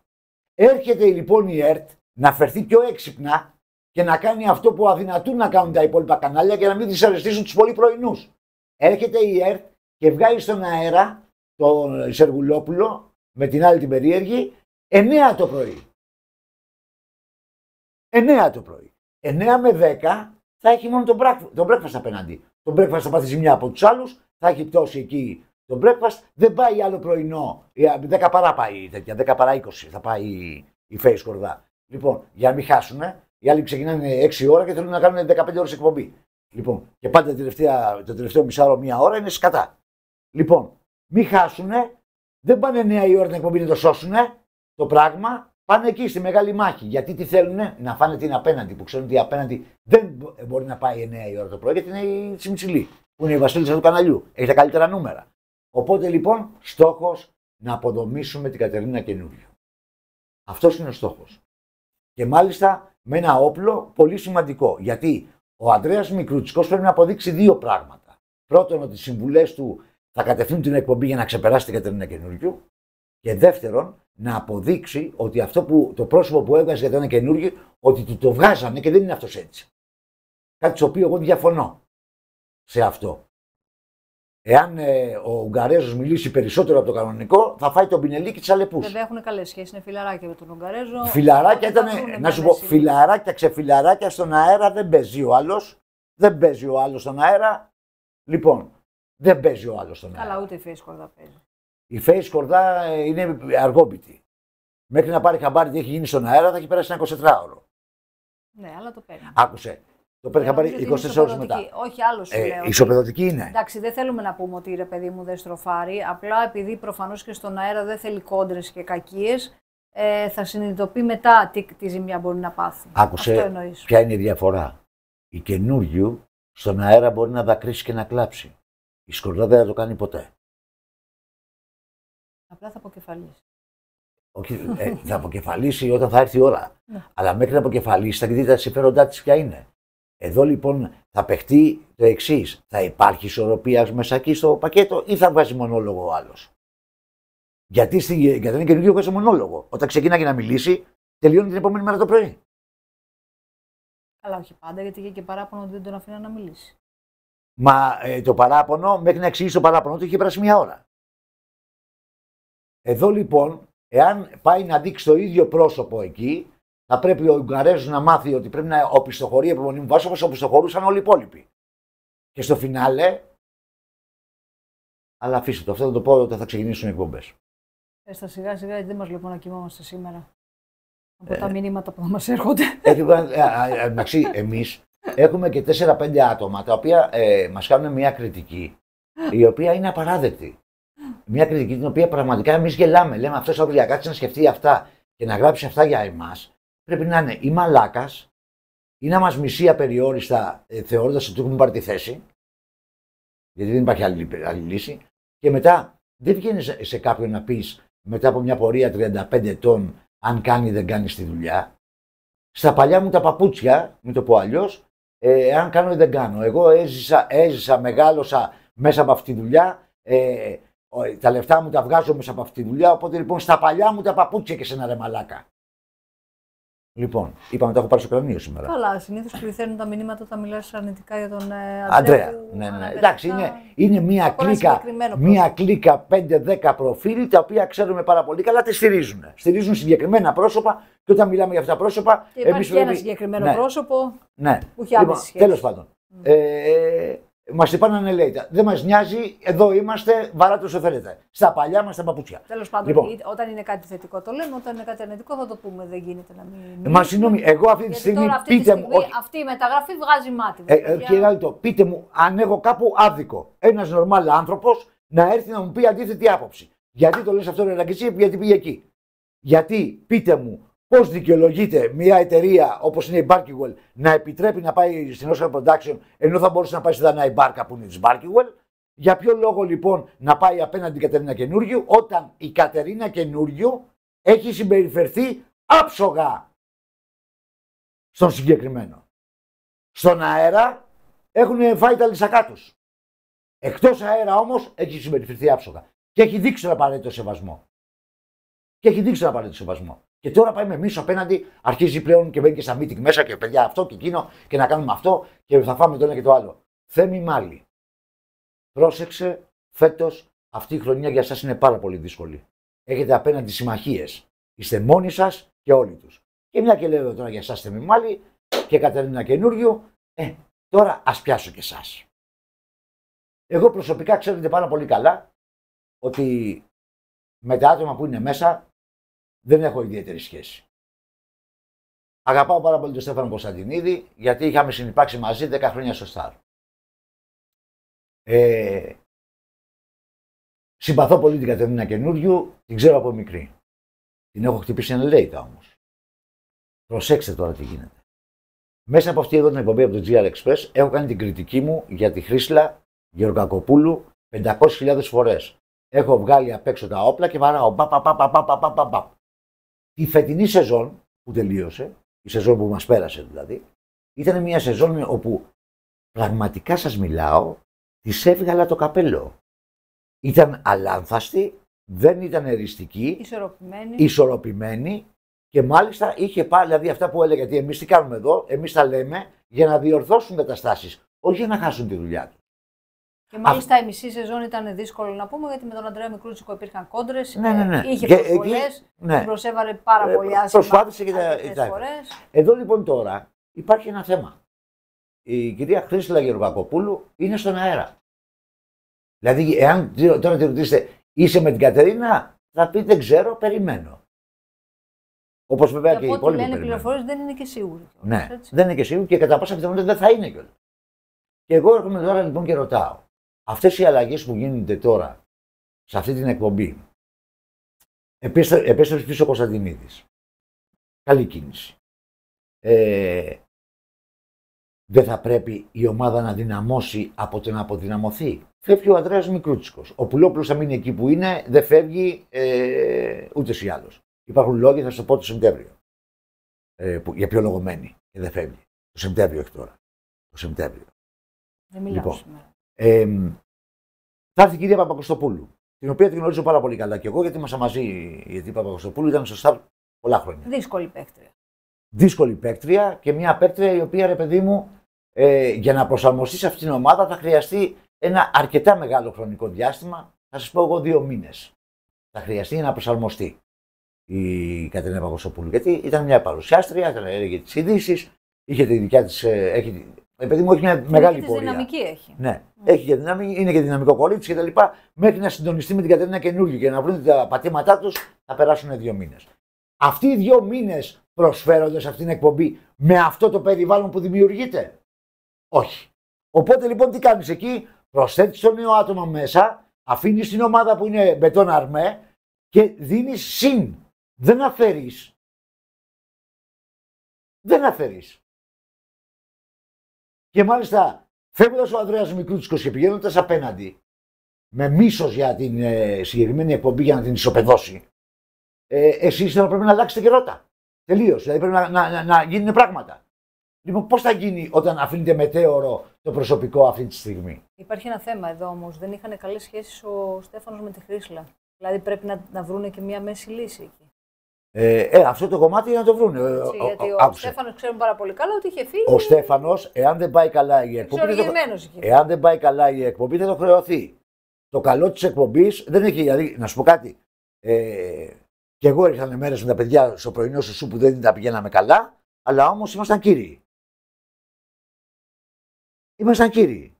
έρχεται λοιπόν η ΕΡΤ να φερθεί πιο έξυπνα και να κάνει αυτό που αδυνατούν να κάνουν τα υπόλοιπα κανάλια και να μην δυσαρεστήσουν τους πολύ πρωινούς. Έρχεται η ΕΡΤ και βγάλει στον αέρα τον Σεργουλόπουλο με την άλλη την περίεργη 9 το πρωί. 9 το πρωί. 9 με 10 θα έχει μόνο τον breakfast, τον breakfast απέναντι. Το breakfast θα πάθει ζημιά από τους άλλους, θα έχει πτώσει εκεί το breakfast. Δεν πάει άλλο πρωινό. 10 ε, παρά πάει τέτοια, 10 παρά 20 θα πάει η, η face κορδά. Λοιπόν, για να μην χάσουν, οι άλλοι ξεκινάνε 6 ώρα και θέλουν να κάνουν 15 ώρες εκπομπή. Λοιπόν, και πάντα το τελευταίο μισάωρο μία ώρα είναι σκατά. Λοιπόν, μην χάσουνε, δεν πάνε 9 η ώρα να εκπομπή να το σώσουνε το πράγμα, πάνε εκεί στη μεγάλη μάχη. Γιατί τι θέλουνε, να φάνε την απέναντι, που ξέρουν ότι η απέναντι δεν ε, μπορεί να πάει 9 η ώρα το πρωί, γιατί είναι η τσιμιτσιλή, που είναι η βασίλισσα του καναλιού. Έχει τα καλύτερα νούμερα. Οπότε λοιπόν, στόχος να αποδομήσουμε την Κατερίνα καινούριο. Αυτός είναι ο στόχος. Και μάλιστα με ένα όπλο πολύ σημαντικό. Γιατί ο Αντρέα Μικρούτσικος πρέπει να αποδείξει δύο πράγματα. Πρώτον, ότι οι συμβουλές του θα κατευθύνουν την εκπομπή για να ξεπεράσει την Κατερίνα Καινούργιου. Και δεύτερον, να αποδείξει ότι αυτό που, το πρόσωπο που έβγαζε για τον καινούργιο, ότι του το βγάζανε και δεν είναι αυτός έτσι. Κάτι στο οποίο εγώ διαφωνώ σε αυτό. Εάν ε, ο Ουγγαρέζος μιλήσει περισσότερο από το κανονικό, θα φάει τον και τι Αλεπού. Δεν έχουν καλές σχέσεις, είναι φιλαράκια με τον Ουγγαρέζο. Φιλαράκια ήταν, να σου πω, φιλαράκια, ξεφιλαράκια στον αέρα δεν παίζει ο άλλος. Δεν παίζει ο άλλος στον αέρα. Λοιπόν, δεν παίζει ο άλλος στον αέρα. Καλά, ούτε η Φέη κορδά παίζει. Η Φέη κορδά ε, είναι αργόπητη. Μέχρι να πάρει χαμπάρι τι έχει γίνει στον αέρα θα έχει περάσει ένα 24ωρο. Ναι, αλλά το παίρνει. Άκουσε. Το πέρα είχα πάρει 24 ώρε μετά. Όχι, άλλο σου ε, λέω. Ισοπεδωτική είναι. Εντάξει, δεν θέλουμε να πούμε ότι ρε παιδί μου δεν στροφάρει. Απλά επειδή προφανώς και στον αέρα δεν θέλει κόντρες και κακίες, ε, θα συνειδητοποιεί μετά τι, τι ζημιά μπορεί να πάθει. Άκουσε. Ποια είναι η διαφορά. Η καινούριου στον αέρα μπορεί να δακρύσει και να κλάψει. Η σκορδά δεν θα το κάνει ποτέ. Απλά θα αποκεφαλίσει. Όχι, ε, θα αποκεφαλίσει όταν θα έρθει η ώρα. Ναι. Αλλά μέχρι να αποκεφαλίσει θα δείτε τα συμφέροντά της ποια είναι. Εδώ λοιπόν θα παιχτεί το εξής. Θα υπάρχει ισορροπίας μέσα εκεί στο πακέτο ή θα βγάζει μονόλογο ο άλλος. Γιατί, στη, γιατί είναι καινούργιο βγάζει μονόλογο. Όταν και να μιλήσει, τελειώνει την επόμενη μέρα το πρωί. Αλλά όχι πάντα, γιατί είχε και παράπονο ότι δεν τον αφήνα να μιλήσει. Μα ε, το παράπονο, μέχρι να εξηγήσει το παράπονο του, είχε περάσει μια ώρα. Εδώ λοιπόν, εάν πάει να δείξει το ίδιο πρόσωπο εκεί, θα πρέπει ο Ουγγαρέζο να μάθει ότι πρέπει να οπισθοχωρεί η επιμονή μου βάση όπω οπισθοχωρούσαν όλοι οι υπόλοιποι. Και στο φινάλε. Αλλά αφήστε το. Αυτό θα το πω όταν θα ξεκινήσουν οι εκπομπές. Έστα ε, σιγά σιγά γιατί δεν μας λοιπόν να κοιμόμαστε σήμερα. Από ε, τα μηνύματα που μας έρχονται. Ε, εντάξει, εμείς έχουμε και 4-5 άτομα τα οποία ε, μας κάνουν μια κριτική η οποία είναι απαράδεκτη. Μια κριτική την οποία πραγματικά εμείς γελάμε. Λέμε αυτός ο κάτσε να σκεφτεί αυτά και να γράψει αυτά για εμάς πρέπει να είναι ή μαλάκας ή να μας μισεί απεριόριστα ε, θεωρώντας ότι έχουμε πάρει τη θέση. Γιατί δεν υπάρχει άλλη, άλλη λύση. Και μετά δεν βγαίνεις σε, σε κάποιον να πεις μετά από μια πορεία 35 ετών, αν κάνει ή δεν κάνει τη δουλειά. Στα παλιά μου τα παπούτσια, μην το πω αλλιώς, ε, αν κάνω ή δεν κάνω. Εγώ έζησα, έζησα μεγάλωσα μέσα από αυτή τη δουλειά. Ε, τα λεφτά μου τα βγάζω μέσα από αυτή τη δουλειά. Οπότε λοιπόν στα παλιά μου τα παπούτσια και σε ένα ρε μαλάκα. Λοιπόν, είπαμε το έχω πάρει στο κρανίο σήμερα. Καλά, συνήθως πληθαίνουν τα μηνύματα όταν μιλάς αρνητικά για τον ε, Αντρέα. Αντρέα. Ναι, ναι. Εντάξει, είναι, είναι μία κλίκα, μία κλίκα 5-10 προφίλ τα οποία ξέρουμε πάρα πολύ καλά, τι στηρίζουν. Στηρίζουν συγκεκριμένα πρόσωπα και όταν μιλάμε για αυτά τα πρόσωπα. Και υπάρχει εμείς, και ένα συγκεκριμένο ναι. πρόσωπο ναι. που έχει λοιπόν, Τέλος πάντων. Ε, ε Μας είπαν ανελέητα. Δεν μας νοιάζει, εδώ είμαστε, βαράτε όσο θέλετε. Στα παλιά μας τα παπούτσια. Τέλος πάντων, λοιπόν. όταν είναι κάτι θετικό το λέμε, όταν είναι κάτι αρνητικό θα το πούμε. Δεν γίνεται να μην. Ε, μα συγγνώμη, εγώ αυτή τη στιγμή τώρα, αυτή πείτε τη στιγμή, μου. Αυτή η μεταγραφή βγάζει μάτι. Ε, ε, κύριε πείτε μου αν έχω κάπου άδικο. Ένας νορμάλ άνθρωπος να έρθει να μου πει αντίθετη άποψη. Γιατί το λες αυτό, Ρελαγκησί, γιατί πήγε εκεί. Γιατί πείτε μου, Πώς δικαιολογείται μια εταιρεία όπως είναι η Barkingwell να επιτρέπει να πάει στην Oscar Production ενώ θα μπορούσε να πάει στη Δανάη Μπάρκα που είναι της Barkingwell. Για ποιο λόγο λοιπόν να πάει απέναντι η Κατερίνα Καινούργιου όταν η Κατερίνα Καινούργιου έχει συμπεριφερθεί άψογα στον συγκεκριμένο. Στον αέρα έχουν φάει τα λισακά του. Εκτός αέρα όμως έχει συμπεριφερθεί άψογα. Και έχει δείξει τον απαραίτητο σεβασμό. Και έχει δείξει τον απαραίτητο σεβασμό. Και τώρα πάμε με απέναντι, αρχίζει πλέον και μπαίνει και στα meeting μέσα και παιδιά αυτό και εκείνο και να κάνουμε αυτό και θα φάμε το ένα και το άλλο. Θέμη μάλι. Πρόσεξε, φέτος αυτή η χρονιά για εσά είναι πάρα πολύ δύσκολη. Έχετε απέναντι συμμαχίες. Είστε μόνοι σας και όλοι τους. Και μια και λέω εδώ τώρα για εσά Θέμη μάλι και Κατερίνα καινούριο, ε, τώρα ας πιάσω και εσά. Εγώ προσωπικά ξέρετε πάρα πολύ καλά ότι με τα άτομα που είναι μέσα δεν έχω ιδιαίτερη σχέση. Αγαπάω πάρα πολύ τον Στέφανο Κωνσταντινίδη, γιατί είχαμε συνεπάρξει μαζί 10 χρόνια στο Σταρ. Ε, συμπαθώ πολύ την Κατερίνα Καινούριου, την ξέρω από μικρή. Την έχω χτυπήσει ενελέητα όμως. Προσέξτε τώρα τι γίνεται. Μέσα από αυτή εδώ την εκπομπή από το GR Express έχω κάνει την κριτική μου για τη Χρήσλα Γεωργακοπούλου 500.000 φορές. Έχω βγάλει απ' έξω τα όπλα και βαράω. Πα, πα, πα, η φετινή σεζόν που τελείωσε, η σεζόν που μας πέρασε δηλαδή, ήταν μια σεζόν όπου πραγματικά σας μιλάω, της έβγαλα το καπέλο. Ήταν αλάνθαστη, δεν ήταν εριστική, ισορροπημένη. ισορροπημένη και μάλιστα είχε πάλι, δηλαδή αυτά που έλεγε, γιατί εμείς τι κάνουμε εδώ, εμείς τα λέμε για να διορθώσουν τα όχι για να χάσουν τη δουλειά τους. Και μάλιστα η μισή σεζόν ήταν δύσκολο να πούμε, γιατί με τον Αντρέα Μικρούτσικο υπήρχαν κόντρες. Ναι, ναι, ναι. Είχε ε, ε, Ναι. προσέβαλε πάρα ε, πολύ άσχημα. Προσπάθησε και τα φορές. Εδώ λοιπόν τώρα υπάρχει ένα θέμα. Η κυρία Χρήστολα Γεωργακοπούλου είναι στον αέρα. Δηλαδή, εάν τώρα τη ρωτήσετε, είσαι με την Κατερίνα, θα πει δεν ξέρω, περιμένω. Όπως βέβαια και, και οι υπόλοιποι. λένε πληροφορίες δεν είναι και σίγουροι. Ναι, δεν είναι και σίγουροι και κατά πάσα πιθανότητα δεν θα είναι κιόλας. Και εγώ έρχομαι τώρα λοιπόν και ρωτάω. Αυτές οι αλλαγές που γίνονται τώρα σε αυτή την εκπομπή, επέστρεψε πίσω ο Κωνσταντινίδης. Καλή κίνηση. Ε, δεν θα πρέπει η ομάδα να δυναμώσει από το να αποδυναμωθεί. Φεύγει ο Ανδρέας Μικρούτσικος. Ο Πουλόπουλος θα μείνει εκεί που είναι, δεν φεύγει ε, ούτε ή άλλος. Υπάρχουν λόγοι, θα σου το πω το Σεπτέμβριο. Ε, για ποιο λόγο μένει και δεν φεύγει. Το Σεπτέμβριο έχει τώρα. Το Σεπτέμβριο. Δεν μιλάω λοιπόν, ε, θα έρθει η κυρία Παπακοστοπούλου, την οποία την γνωρίζω πάρα πολύ καλά και εγώ, γιατί ήμασταν μαζί. η η Παπακοστοπούλου ήταν σωστά πολλά χρόνια. Δύσκολη παίκτρια. Δύσκολη παίκτρια και μια παίκτρια η οποία, ρε παιδί μου, ε, για να προσαρμοστείς σε αυτήν την ομάδα θα χρειαστεί ένα αρκετά μεγάλο χρονικό διάστημα. Θα σας πω εγώ δύο μήνες. Θα χρειαστεί να προσαρμοστεί η Κατερίνα Παπακοστοπούλου. Γιατί ήταν μια παρουσιάστρια, έλεγε τις ειδήσεις, είχε τη δικιά της. Ε, επειδή μου έχει μια και μεγάλη και Έχει δυναμική έχει. Ναι, ναι. έχει και δυναμική, είναι και δυναμικό κορίτσι λοιπά, Μέχρι να συντονιστεί με την Κατερίνα καινούργια και να βρουν τα πατήματά τους, θα περάσουν δύο μήνες. Αυτοί οι δύο μήνες προσφέρονται αυτήν την εκπομπή με αυτό το περιβάλλον που δημιουργείται. Όχι. Οπότε λοιπόν τι κάνεις εκεί, προσθέτεις το νέο άτομο μέσα, αφήνεις την ομάδα που είναι μπετόν αρμέ και δίνεις συν. Δεν αφαιρείς. Δεν αφαιρείς. Και μάλιστα φεύγοντας ο Ανδρέας Μικρούτσικος και πηγαίνοντας απέναντι με μίσος για την ε, συγκεκριμένη εκπομπή για να την ισοπεδώσει, ε, εσείς θα πρέπει να αλλάξετε και ρότα. Τελείως. Δηλαδή πρέπει να, να, να, να γίνουν πράγματα. Λοιπόν, πώς θα γίνει όταν αφήνετε μετέωρο το προσωπικό αυτή τη στιγμή. Υπάρχει ένα θέμα εδώ όμως. Δεν είχαν καλές σχέσεις ο Στέφανος με τη Χρήσλα. Δηλαδή πρέπει να, να βρουν και μια μέση λύση εκεί. Ε, ε, αυτό το κομμάτι να το βρουν. Ε, γιατί ο, ο Στέφανος ξέρουμε πάρα πολύ καλά ότι είχε φύγει. Ο Στέφανος, εάν δεν πάει καλά η εκπομπή. Εάν δεν πάει καλά η εκπομπή, θα το χρεωθεί. Το καλό της εκπομπής δεν έχει. Δηλαδή, να σου πω κάτι. Ε, και εγώ ήρθαν μέρες με τα παιδιά στο πρωινό σου που δεν τα πηγαίναμε καλά, αλλά όμως ήμασταν κύριοι. Ήμασταν κύριοι.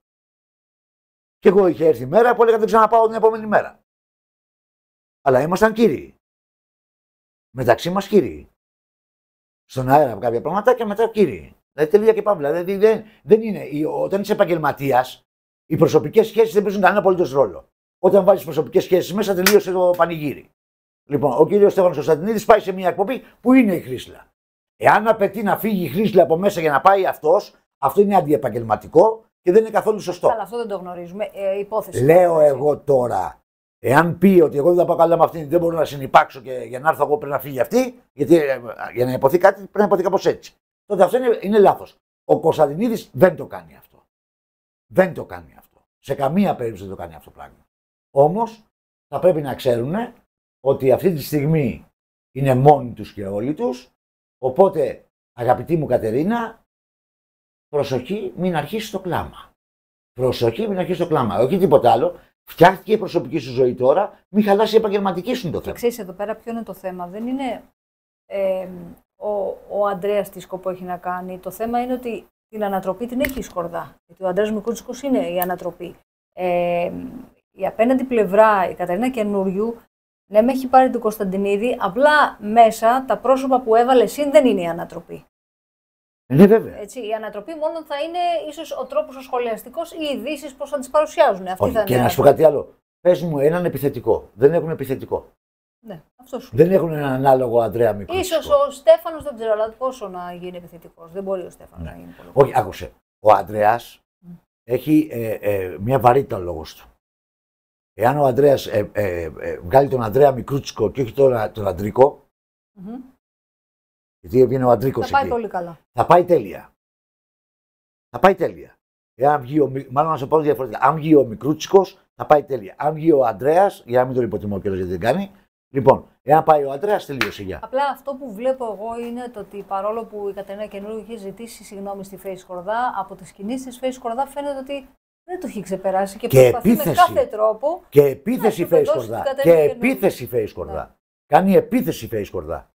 Και εγώ είχε έρθει η μέρα που έλεγα δεν ξαναπάω την επόμενη μέρα. Αλλά ήμασταν κύριοι μεταξύ μας κύριοι. Στον αέρα κάποια πράγματα και μετά κύριοι. Δηλαδή τελεία και παύλα. Δηλαδή δεν, δεν είναι, όταν είσαι επαγγελματίας, οι προσωπικές σχέσεις δεν παίζουν κανένα απολύτως ρόλο. Όταν βάζεις προσωπικές σχέσεις μέσα, τελείωσε το πανηγύρι. Λοιπόν, ο κύριος Στέφανος Κωνσταντινίδης πάει σε μια εκπομπή που είναι η Χρήσλα. Εάν απαιτεί να φύγει η Χρήσλα από μέσα για να πάει αυτός, αυτό είναι αντιεπαγγελματικό και δεν είναι καθόλου σωστό. Καλά, αυτό δεν το γνωρίζουμε. Ε, υπόθεση. Λέω εγώ τώρα Εάν πει ότι εγώ δεν θα πάω καλά με αυτήν, δεν μπορώ να συνεπάρξω και για να έρθω εγώ πρέπει να φύγει αυτή, γιατί ε, για να υποθεί κάτι πρέπει να υποθεί κάπως έτσι. Τότε αυτό είναι, είναι λάθος. Ο Κωνσταντινίδης δεν το κάνει αυτό. Δεν το κάνει αυτό. Σε καμία περίπτωση δεν το κάνει αυτό το πράγμα. Όμως θα πρέπει να ξέρουν ότι αυτή τη στιγμή είναι μόνοι τους και όλοι τους. Οπότε, αγαπητή μου Κατερίνα, προσοχή μην αρχίσεις το κλάμα. Προσοχή μην αρχίσεις το κλάμα. Όχι τίποτα άλλο. Φτιάχτηκε η προσωπική σου ζωή τώρα, μην χαλάσει η επαγγελματική σου είναι το θέμα. Ξέρεις εδώ πέρα ποιο είναι το θέμα. Δεν είναι ε, ο, ο Αντρέα τι σκοπό έχει να κάνει. Το θέμα είναι ότι την ανατροπή την έχει η Σκορδά. Γιατί ο Αντρέας Μικούτσικος είναι η ανατροπή. Ε, η απέναντι πλευρά, η Καταρίνα Καινούριου, ναι, με έχει πάρει τον Κωνσταντινίδη, απλά μέσα τα πρόσωπα που έβαλε εσύ δεν είναι η ανατροπή. Ναι, βέβαια. Έτσι, η ανατροπή μόνο θα είναι ίσως ο τρόπος ο σχολιαστικός ή οι ειδήσεις πώς θα τις παρουσιάζουν. Αυτή Όχι, θα και είναι... να σου πω κάτι άλλο. Πες μου έναν επιθετικό. Δεν έχουν επιθετικό. Ναι, αυτό σου. Δεν έχουν έναν ανάλογο Αντρέα Μικρό. σω ο Στέφανος δεν ξέρω, αλλά πόσο να γίνει επιθετικός. Δεν μπορεί ο Στέφανος ναι. να γίνει πολύ. Όχι, άκουσε. Ο Αντρέας έχει ε, ε, μια βαρύτητα ο λόγος του. Εάν ο Αντρέας ε, βγάλει τον Αντρέα Μικρούτσικο και όχι τον, τον αντρικο γιατί έβγαινε ο Αντρίκος. Θα πάει εκεί. πολύ καλά. Θα πάει τέλεια. Θα πάει τέλεια. Εάν βγει ο, μάλλον να σου πω διαφορετικά. Αν βγει ο Μικρούτσικος, θα πάει τέλεια. Αν βγει ο Αντρέα, για να μην τον υποτιμώ και γιατί δεν κάνει. Λοιπόν, εάν πάει ο Αντρέα, τελείωσε. Γεια. Απλά αυτό που βλέπω εγώ είναι το ότι παρόλο που η Κατερίνα Καινούργια είχε ζητήσει συγγνώμη στη Face Κορδά, από τις κινήσεις της Face Κορδά φαίνεται ότι δεν το έχει ξεπεράσει και, και προσπαθεί με κάθε τρόπο. Και επίθεση Face Κορδά. Ναι. Και επίθεση Face Κορδά. Κάνει επίθεση Face Κορδά.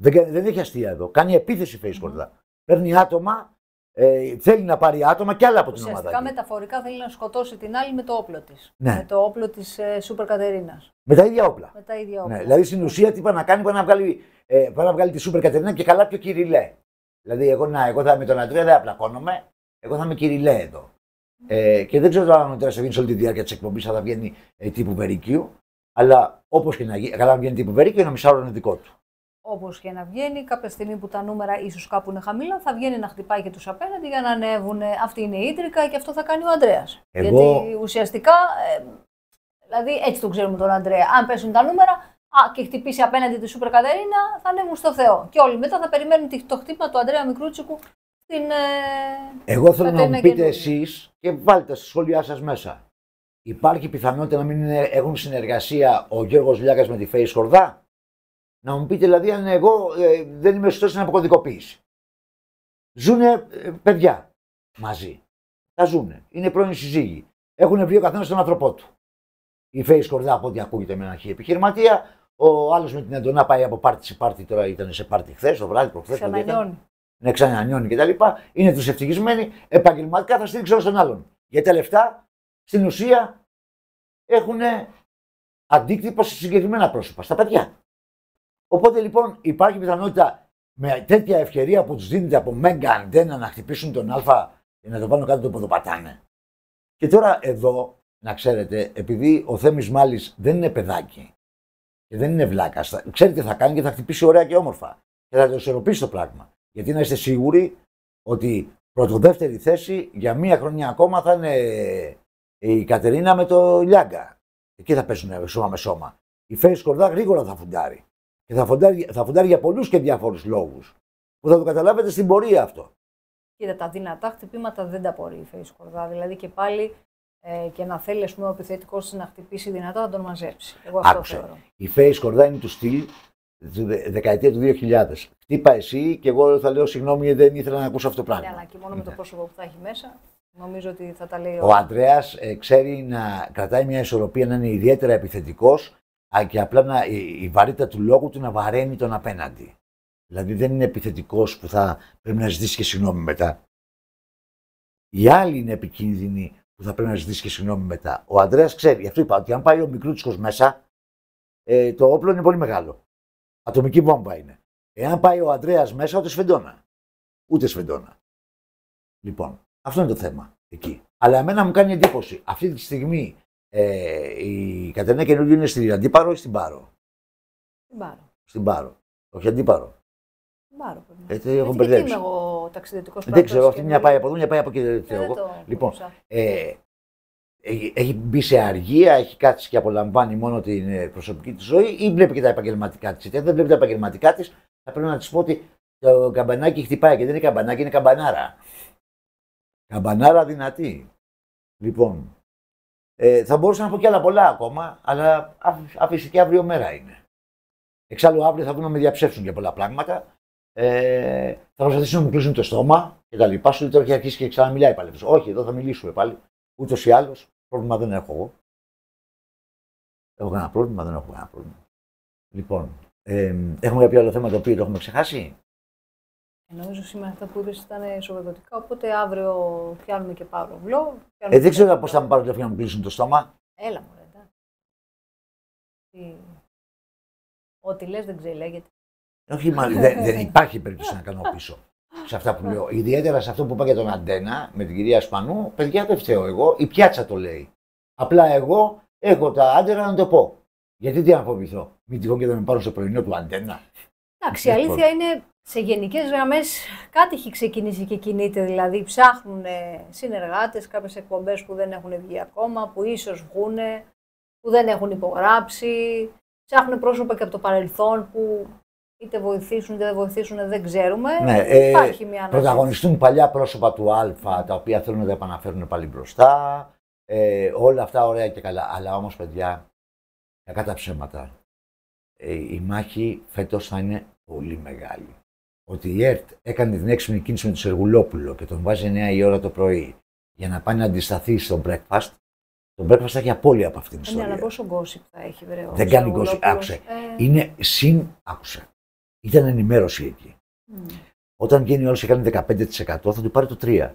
Δεν, δεν έχει αστεία εδώ. Κάνει επίθεση Facebook. mm Παίρνει άτομα, ε, θέλει να πάρει άτομα και άλλα από την ομάδα. Ουσιαστικά μεταφορικά θέλει να σκοτώσει την άλλη με το όπλο της. Ναι. Με το όπλο της ε, Σούπερ Κατερίνα. Με τα ίδια όπλα. Με τα ίδια ναι, όπλα. Ναι. Δηλαδή στην ουσία τι πάει να κάνει, πάει να βγάλει, ε, πάει να βγάλει τη Σούπερ Κατερίνα και καλά πιο κυριλέ. Δηλαδή εγώ, να, εγώ θα με τον Αντρέα δεν απλακώνομαι, εγώ θα είμαι κυριλέ Ε, και δεν ξέρω αν ο Αντρέας βγαίνει σε όλη τη διάρκεια της εκπομπής, θα βγαίνει ε, τύπου Περικίου. Αλλά όπως και να γίνει, καλά βγαίνει τύπου Περικίου, ένα μισάωρο είναι δικό του. Όπως και να βγαίνει, κάποια στιγμή που τα νούμερα ίσως κάπου είναι χαμηλά, θα βγαίνει να χτυπάει και τους απέναντι για να ανέβουν. Αυτή είναι η ίτρικα και αυτό θα κάνει ο Αντρέα. Εγώ... Γιατί ουσιαστικά. Ε, δηλαδή έτσι τον ξέρουμε τον Αντρέα. Αν πέσουν τα νούμερα α, και χτυπήσει απέναντι τη Σούπερ Κατερίνα, θα ανέβουν στο Θεό. Και όλοι μετά θα περιμένουν το χτύπημα του Αντρέα Μικρούτσικου στην. Ε, Εγώ θέλω να μου πείτε εσείς και βάλτε στα σχόλιά σας μέσα. Υπάρχει πιθανότητα να μην έχουν συνεργασία ο Γιώργος Λιάκας με τη Face Χορδά. Να μου πείτε δηλαδή αν εγώ ε, δεν είμαι σωστός στην αποκωδικοποίηση. Ζούνε ε, παιδιά μαζί. Τα ζούνε. Είναι πρώην συζύγοι. Έχουν βρει ο καθένας τον άνθρωπό του. Η Φέης Σκορδά, από ό,τι ακούγεται, με έναν χι επιχειρηματία. Ο άλλος με την εντονά πάει από πάρτι σε πάρτι. Τώρα ήταν σε πάρτι χθες, το βράδυ, προχθές. Ξανανιώνει. Ναι, ξανανιώνει κτλ. Είναι τους ευτυχισμένοι. Επαγγελματικά θα στήριξε όλο τον άλλον. Γιατί τα λεφτά στην ουσία έχουν αντίκτυπο σε συγκεκριμένα πρόσωπα, στα παιδιά. Οπότε λοιπόν υπάρχει πιθανότητα με τέτοια ευκαιρία που τους δίνεται από Μέγκα αντένα να χτυπήσουν τον Α και να το πάνω κάτω το ποδοπατάνε. Και τώρα εδώ, να ξέρετε, επειδή ο Θέμης Μάλης δεν είναι παιδάκι και δεν είναι βλάκας, ξέρετε τι θα κάνει και θα χτυπήσει ωραία και όμορφα. Και θα το ισορροπήσει το πράγμα. Γιατί να είστε σίγουροι ότι πρωτοδεύτερη θέση για μία χρονιά ακόμα θα είναι η Κατερίνα με το Λιάγκα. Εκεί θα πέσουν σώμα με σώμα. Η Φέρι Σκορδά γρήγορα θα φουντάρει. Και θα φοντάρει, θα για πολλούς και διάφορους λόγους. Που θα το καταλάβετε στην πορεία αυτό. Κοίτα, τα δυνατά χτυπήματα δεν τα μπορεί η Φέης Σκορδά. Δηλαδή και πάλι ε, και να θέλει πούμε, ο επιθετικός να χτυπήσει δυνατά, να τον μαζέψει. Εγώ αυτό Άκουσε. θεωρώ. Η Φέης Σκορδά είναι του στυλ τη δεκαετία του 2000. Χτύπα εσύ και εγώ θα λέω συγγνώμη δεν ήθελα να ακούσω αυτό το πράγμα. Ναι, αλλά και μόνο με το ναι. πρόσωπο που θα έχει μέσα. Νομίζω ότι θα τα λέει. Ο, ο Αντρέα ε, ξέρει να κρατάει μια ισορροπία, να είναι ιδιαίτερα επιθετικός και απλά να, η, η βαρύτητα του λόγου του να βαραίνει τον απέναντι. Δηλαδή δεν είναι επιθετικός που θα πρέπει να ζητήσει και συγγνώμη μετά. Οι άλλοι είναι επικίνδυνοι που θα πρέπει να ζητήσει και συγγνώμη μετά. Ο αντρέα ξέρει, γι' αυτό είπα ότι αν πάει ο μικρούτσικος μέσα, ε, το όπλο είναι πολύ μεγάλο. Ατομική βόμβα είναι. Εάν πάει ο αντρέα μέσα, ούτε σφεντόνα. Ούτε σφεντόνα. Λοιπόν, αυτό είναι το θέμα εκεί. Αλλά εμένα μου κάνει εντύπωση αυτή τη στιγμή ε, η Κατερίνα Καινούργια είναι στην Αντίπαρο ή στην Πάρο. Στην Πάρο. Στην Πάρο. Όχι Αντίπαρο. Πάρο. Έτσι ε, έχω μπερδέψει. Είμαι εγώ ταξιδιωτικός Δεν ξέρω, αυτή μια πάει από εδώ, μια πάει από εκεί. Δεν ε, ξέρω το Λοιπόν, ε, έχει μπει σε αργία, έχει κάτσει και απολαμβάνει μόνο την ε, προσωπική της ζωή ή βλέπει και τα επαγγελματικά της. Γιατί δεν βλέπει τα επαγγελματικά της, θα πρέπει να της πω ότι το καμπανάκι χτυπάει και δεν είναι καμπανάκι, είναι καμπανάρα. Καμπανάρα δυνατή. Λοιπόν, ε, θα μπορούσα να πω και άλλα πολλά ακόμα, αλλά αφήσει και αύριο μέρα είναι. Εξάλλου αύριο θα δούμε να με διαψεύσουν για πολλά πράγματα. Ε, θα προσπαθήσουν να μου κλείσουν το στόμα και τα λοιπά. Σου λέει τώρα έχει αρχίσει και ξαναμιλάει πάλι. Όχι, εδώ θα μιλήσουμε πάλι. Ούτως ή άλλως πρόβλημα δεν έχω εγώ. Έχω κανένα πρόβλημα, δεν έχω κανένα πρόβλημα. Λοιπόν, ε, έχουμε κάποιο άλλο θέμα το οποίο το έχουμε ξεχάσει. Ε, νομίζω σήμερα αυτά που είπες ήταν σοβαρότητα. Οπότε αύριο πιάνουμε και πάρο Ε, δεν ξέρω πώ θα μου πάρουν φορά να μου κλείσουν το στόμα. Έλα μου, ρε. Ό,τι λες δεν ξελέγεται. Όχι, μα, δεν, δεν υπάρχει περίπτωση να κάνω πίσω σε αυτά που λέω. Ιδιαίτερα σε αυτό που είπα για τον Αντένα με την κυρία Σπανού, παιδιά δεν φταίω εγώ, η πιάτσα το λέει. Απλά εγώ έχω τα άντερα να το πω. Γιατί τι να φοβηθώ, μην τυχόν και δεν με πάρω στο πρωινό του Αντένα. Εντάξει, η αλήθεια λοιπόν. είναι σε γενικές γραμμές, κάτι έχει ξεκινήσει και κινείται. Δηλαδή, ψάχνουν συνεργάτες, κάποιες εκπομπές που δεν έχουν βγει ακόμα, που ίσως βγουν, που δεν έχουν υπογράψει. Ψάχνουν πρόσωπα και από το παρελθόν που είτε βοηθήσουν είτε δεν βοηθήσουν, δεν ξέρουμε. Ναι, ε, Υπάρχει μια ανάγκη. Πρωταγωνιστούν παλιά πρόσωπα του Α τα οποία θέλουν να τα επαναφέρουν πάλι μπροστά. Ε, όλα αυτά ωραία και καλά. Αλλά όμως, παιδιά, κατά ψέματα. Ε, η μάχη φέτος θα είναι πολύ μεγάλη ότι η ΕΡΤ έκανε την έξυπνη κίνηση με τον Σεργουλόπουλο και τον βάζει 9 η ώρα το πρωί για να πάει να αντισταθεί στο breakfast, το breakfast θα έχει απώλεια από αυτήν την ιστορία. Ε, ναι, αλλά πόσο gossip θα έχει, βρε. Δεν κάνει gossip. Άκουσε. Ε. Είναι συν. Άκουσε. Ήταν ενημέρωση εκεί. Όταν γίνει όλος και κάνει 15% θα του πάρει το 3.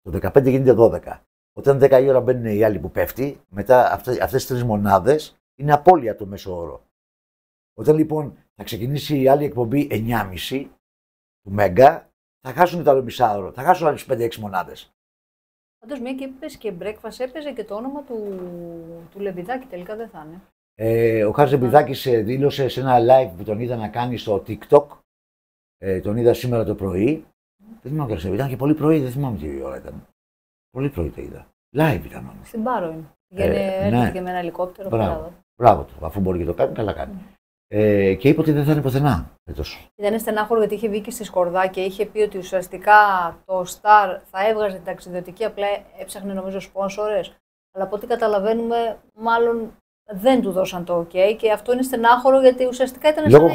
Το 15 γίνεται 12. Όταν 10 η ώρα μπαίνουν οι άλλοι που πέφτει, μετά αυτές τις τρεις μονάδες είναι απώλεια το μέσο όρο. Όταν λοιπόν θα ξεκινήσει η άλλη εκπομπή 9.30, του Μέγκα, θα χάσουν το άλλο μισάωρο, θα χασουν αλλε άλλου 5-6 μονάδε. Πάντω, μια και είπες και breakfast, έπαιζε και το όνομα του, του Λεμπιδάκη, τελικά δεν θα είναι. Ε, ο Χάρης ναι. Λεμπιδάκης ε, δήλωσε σε ένα live που τον είδα να κάνει στο TikTok. Ε, τον είδα σήμερα το πρωί. Δεν θυμάμαι ποιος ήταν και πολύ πρωί, δεν θυμάμαι τι ώρα ήταν. Πολύ πρωί το είδα. Live ήταν όμως. Στην Πάρο είναι. Ε, ναι. Έρχεται με ένα ελικόπτερο. Μπράβο, μπράβο του. Αφού μπορεί και το κάνει, καλά κάνει. Ναι. Ε, και είπε ότι δεν θα είναι πουθενά φέτος. Ήταν στενάχωρο γιατί είχε βγει και στη Σκορδά και είχε πει ότι ουσιαστικά το Σταρ θα έβγαζε την ταξιδιωτική, απλά έψαχνε νομίζω σπόνσορες. Αλλά από ό,τι καταλαβαίνουμε, μάλλον δεν του δώσαν το OK και αυτό είναι στενάχωρο γιατί ουσιαστικά ήταν Λόγω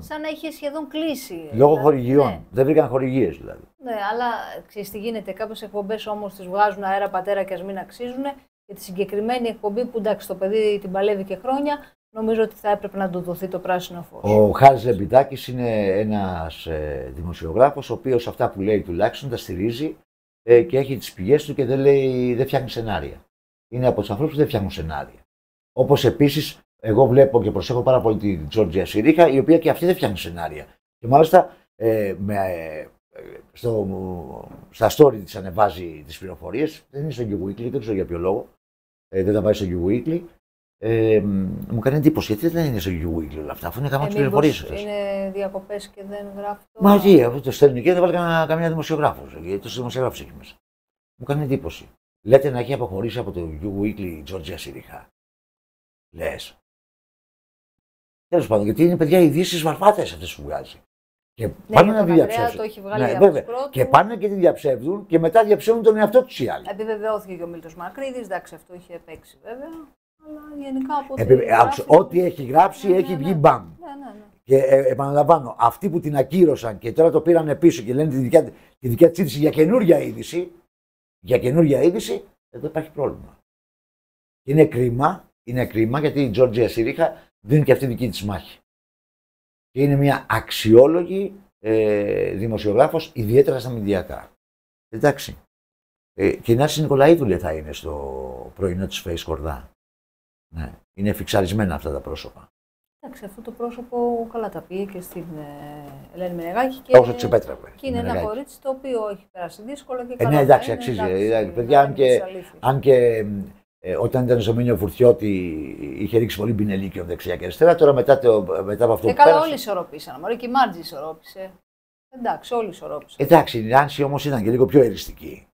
σαν, να είχε σχεδόν κλείσει. Λόγω δηλαδή, χορηγιών. Ναι. Δεν βρήκαν χορηγίες δηλαδή. Ναι, αλλά ξέρεις τι γίνεται. Κάποιες εκπομπές όμως τις βγάζουν αέρα πατέρα και ας μην αξίζουν. Και τη συγκεκριμένη εκπομπή που εντάξει το παιδί την παλεύει και χρόνια, νομίζω ότι θα έπρεπε να του δοθεί το πράσινο φως. Ο Χάρης Λεμπιτάκης είναι ένας ε, δημοσιογράφος, ο οποίος αυτά που λέει τουλάχιστον τα στηρίζει ε, και έχει τις πηγές του και δεν, λέει, δεν φτιάχνει σενάρια. Είναι από τους ανθρώπους που δεν φτιάχνουν σενάρια. Όπως επίσης, εγώ βλέπω και προσέχω πάρα πολύ την Τζόρτζια Σιρίχα, η οποία και αυτή δεν φτιάχνει σενάρια. Και μάλιστα ε, με, ε, στο, στα story της ανεβάζει τις πληροφορίες. Δεν είναι στο New δεν ξέρω για ποιο λόγο. Ε, δεν τα βάζει στο New ε, μου κάνει εντύπωση γιατί δεν είναι στο Λιουίλ όλα αυτά, αφού είναι χαμό ε, τη πληροφορίε σα. Είναι διακοπές και δεν γράφει. Μα τι, αφού το στέλνει και δεν βάλει καμία δημοσιογράφος. Ε, γιατί του δημοσιογράφο έχει μέσα. Μου κάνει εντύπωση. Λέτε να έχει αποχωρήσει από το You η Τζορτζία Σιριχά. Λες. Τέλος πάντων, γιατί είναι παιδιά ειδήσεις βαρβάτες αυτές που βγάζει. Και ναι, πάνε να τη διαψεύσουν. Ναι, βέβαια. Και πάνε και τη διαψεύδουν και μετά διαψεύδουν τον εαυτό τους οι άλλοι. Επιβεβαιώθηκε και ο Μίλτος Μακρύδης, εντάξει, αυτό είχε παίξει βέβαια. Αλλά γενικά από ό,τι. Ό,τι έχει γράψει ναι, έχει ναι, βγει ναι. μπαμ. Ναι, ναι, και ε, επαναλαμβάνω, αυτοί που την ακύρωσαν και τώρα το πήραν πίσω και λένε τη δικιά, τη της είδηση για καινούργια είδηση, για καινούργια είδηση, εδώ υπάρχει πρόβλημα. Είναι κρίμα, είναι κρίμα γιατί η Τζόρτζια Σιρίχα δίνει και αυτή δική της μάχη. Και είναι μια αξιόλογη ε, δημοσιογράφος, ιδιαίτερα στα μηδιακά. Εντάξει. Ε, και η Νάση θα είναι στο πρωινό της Face Κορδά. Ναι. Είναι φιξαρισμένα αυτά τα πρόσωπα. Εντάξει, αυτό το πρόσωπο καλά τα πήγε και στην ε, Ελένη Μενεγάκη. Και, Όσο τη επέτρεπε. Και είναι ένα κορίτσι το οποίο έχει περάσει δύσκολα και ε, ναι, καλά. ναι, εντάξει, αξίζει. Εντάξει, εντάξει, παιδιά, αν και, αν και ε, όταν ήταν στο Μήνιο Φουρτιώτη είχε ρίξει πολύ πινελίκιο δεξιά και αριστερά. Τώρα μετά, το, μετά από αυτό ε, που. Καλά, όλοι ισορροπήσαν. Μωρή και η Μάρτζη ισορρόπησε. Εντάξει, όλοι ισορρόπησαν. Εντάξει, η Νάνση όμως ήταν και λίγο πιο εριστική.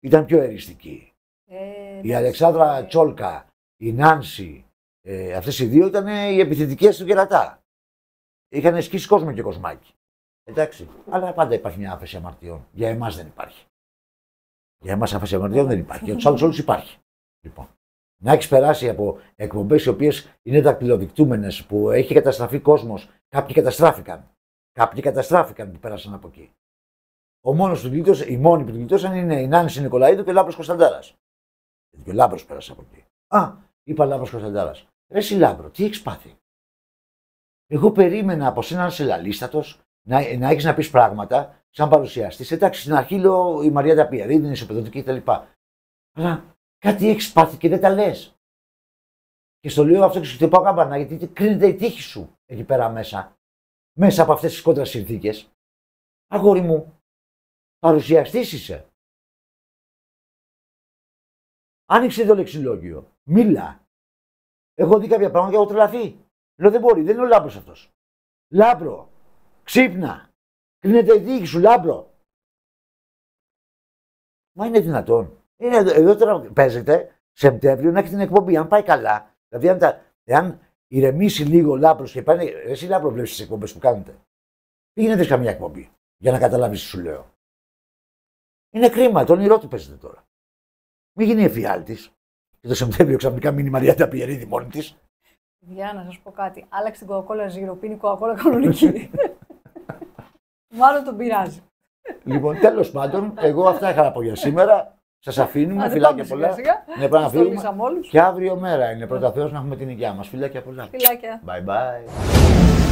Ήταν πιο εριστική. Ε, η Αλεξάνδρα Τσόλκα, η Νάνση, ε, αυτές οι δύο ήταν οι επιθετικές του κερατά. Είχαν ασκήσει κόσμο και κοσμάκι. Εντάξει. Αλλά πάντα υπάρχει μια άφεση αμαρτιών. Για εμάς δεν υπάρχει. Για εμάς άφεση αμαρτιών δεν υπάρχει. Για τους άλλους όλους υπάρχει. Λοιπόν. Να έχεις περάσει από εκπομπές οι οποίες είναι δακτυλοδεικτούμενες, που έχει καταστραφεί κόσμος. Κάποιοι καταστράφηκαν. Κάποιοι καταστράφηκαν που πέρασαν από εκεί. Ο μόνος του, γλίτωσε, η μόνη που γλίτωσαν είναι η Νάνση Νικολαίδου και ο Λάπρο Κωνσταντάρα. Και ο Λάμπρος πέρασε από εκεί. Α, είπα Λάμπρος Κωνσταντάρας. Ρε Λαμπρο τι έχεις πάθει. Εγώ περίμενα από σένα να να, να έχεις να πεις πράγματα, σαν παρουσιαστής. Εντάξει, στην αρχή λέω η Μαρία Ταπιαρίδη είναι ισοπεδωτική κτλ. Αλλά κάτι έχεις πάθει και δεν τα λες. Και στο λέω αυτό και σου χτυπάω καμπανά, γιατί κρίνεται η τύχη σου εκεί πέρα μέσα. Μέσα από αυτές τις κόντρας συνθήκες. Αγόρι μου, παρουσιαστής είσαι. Άνοιξε το λεξιλόγιο. Μίλα. Έχω δει κάποια πράγματα και έχω τρελαθεί. Λέω δεν μπορεί, δεν είναι ο λάμπρος αυτός. Λάμπρο. Ξύπνα. Κλείνεται η δίκη σου, λάμπρο. Μα είναι δυνατόν. Είναι εδώ, εδώ τώρα παίζεται Σεπτέμβριο να έχει την εκπομπή. Αν πάει καλά, δηλαδή αν, τα, εάν ηρεμήσει λίγο ο λάμπρος και πάνε, Εσύ λάμπρο βλέπεις τις εκπομπές που κάνετε. γίνεται καμιά εκπομπή για να καταλάβεις τι σου λέω. Είναι κρίμα, τον όνειρό του παίζεται τώρα. Μην γίνει εφιάλτης. Και το Σεπτέμβριο ξαφνικά μείνει η Μαριάντα Πιερίδη μόνη της. Για να σας πω κάτι. Άλλαξε την κοκακόλα ζύρω. Πίνει κοκακόλα κανονική. Μάλλον τον πειράζει. Λοιπόν, τέλος πάντων, εγώ αυτά είχα να πω για σήμερα. Σας αφήνουμε. Φιλάκια πολλά. Ναι, πάμε να φύγουμε. Και αύριο μέρα είναι. Πρώτα να έχουμε την υγειά μας. Φιλάκια πολλά. Φιλάκια. Bye bye.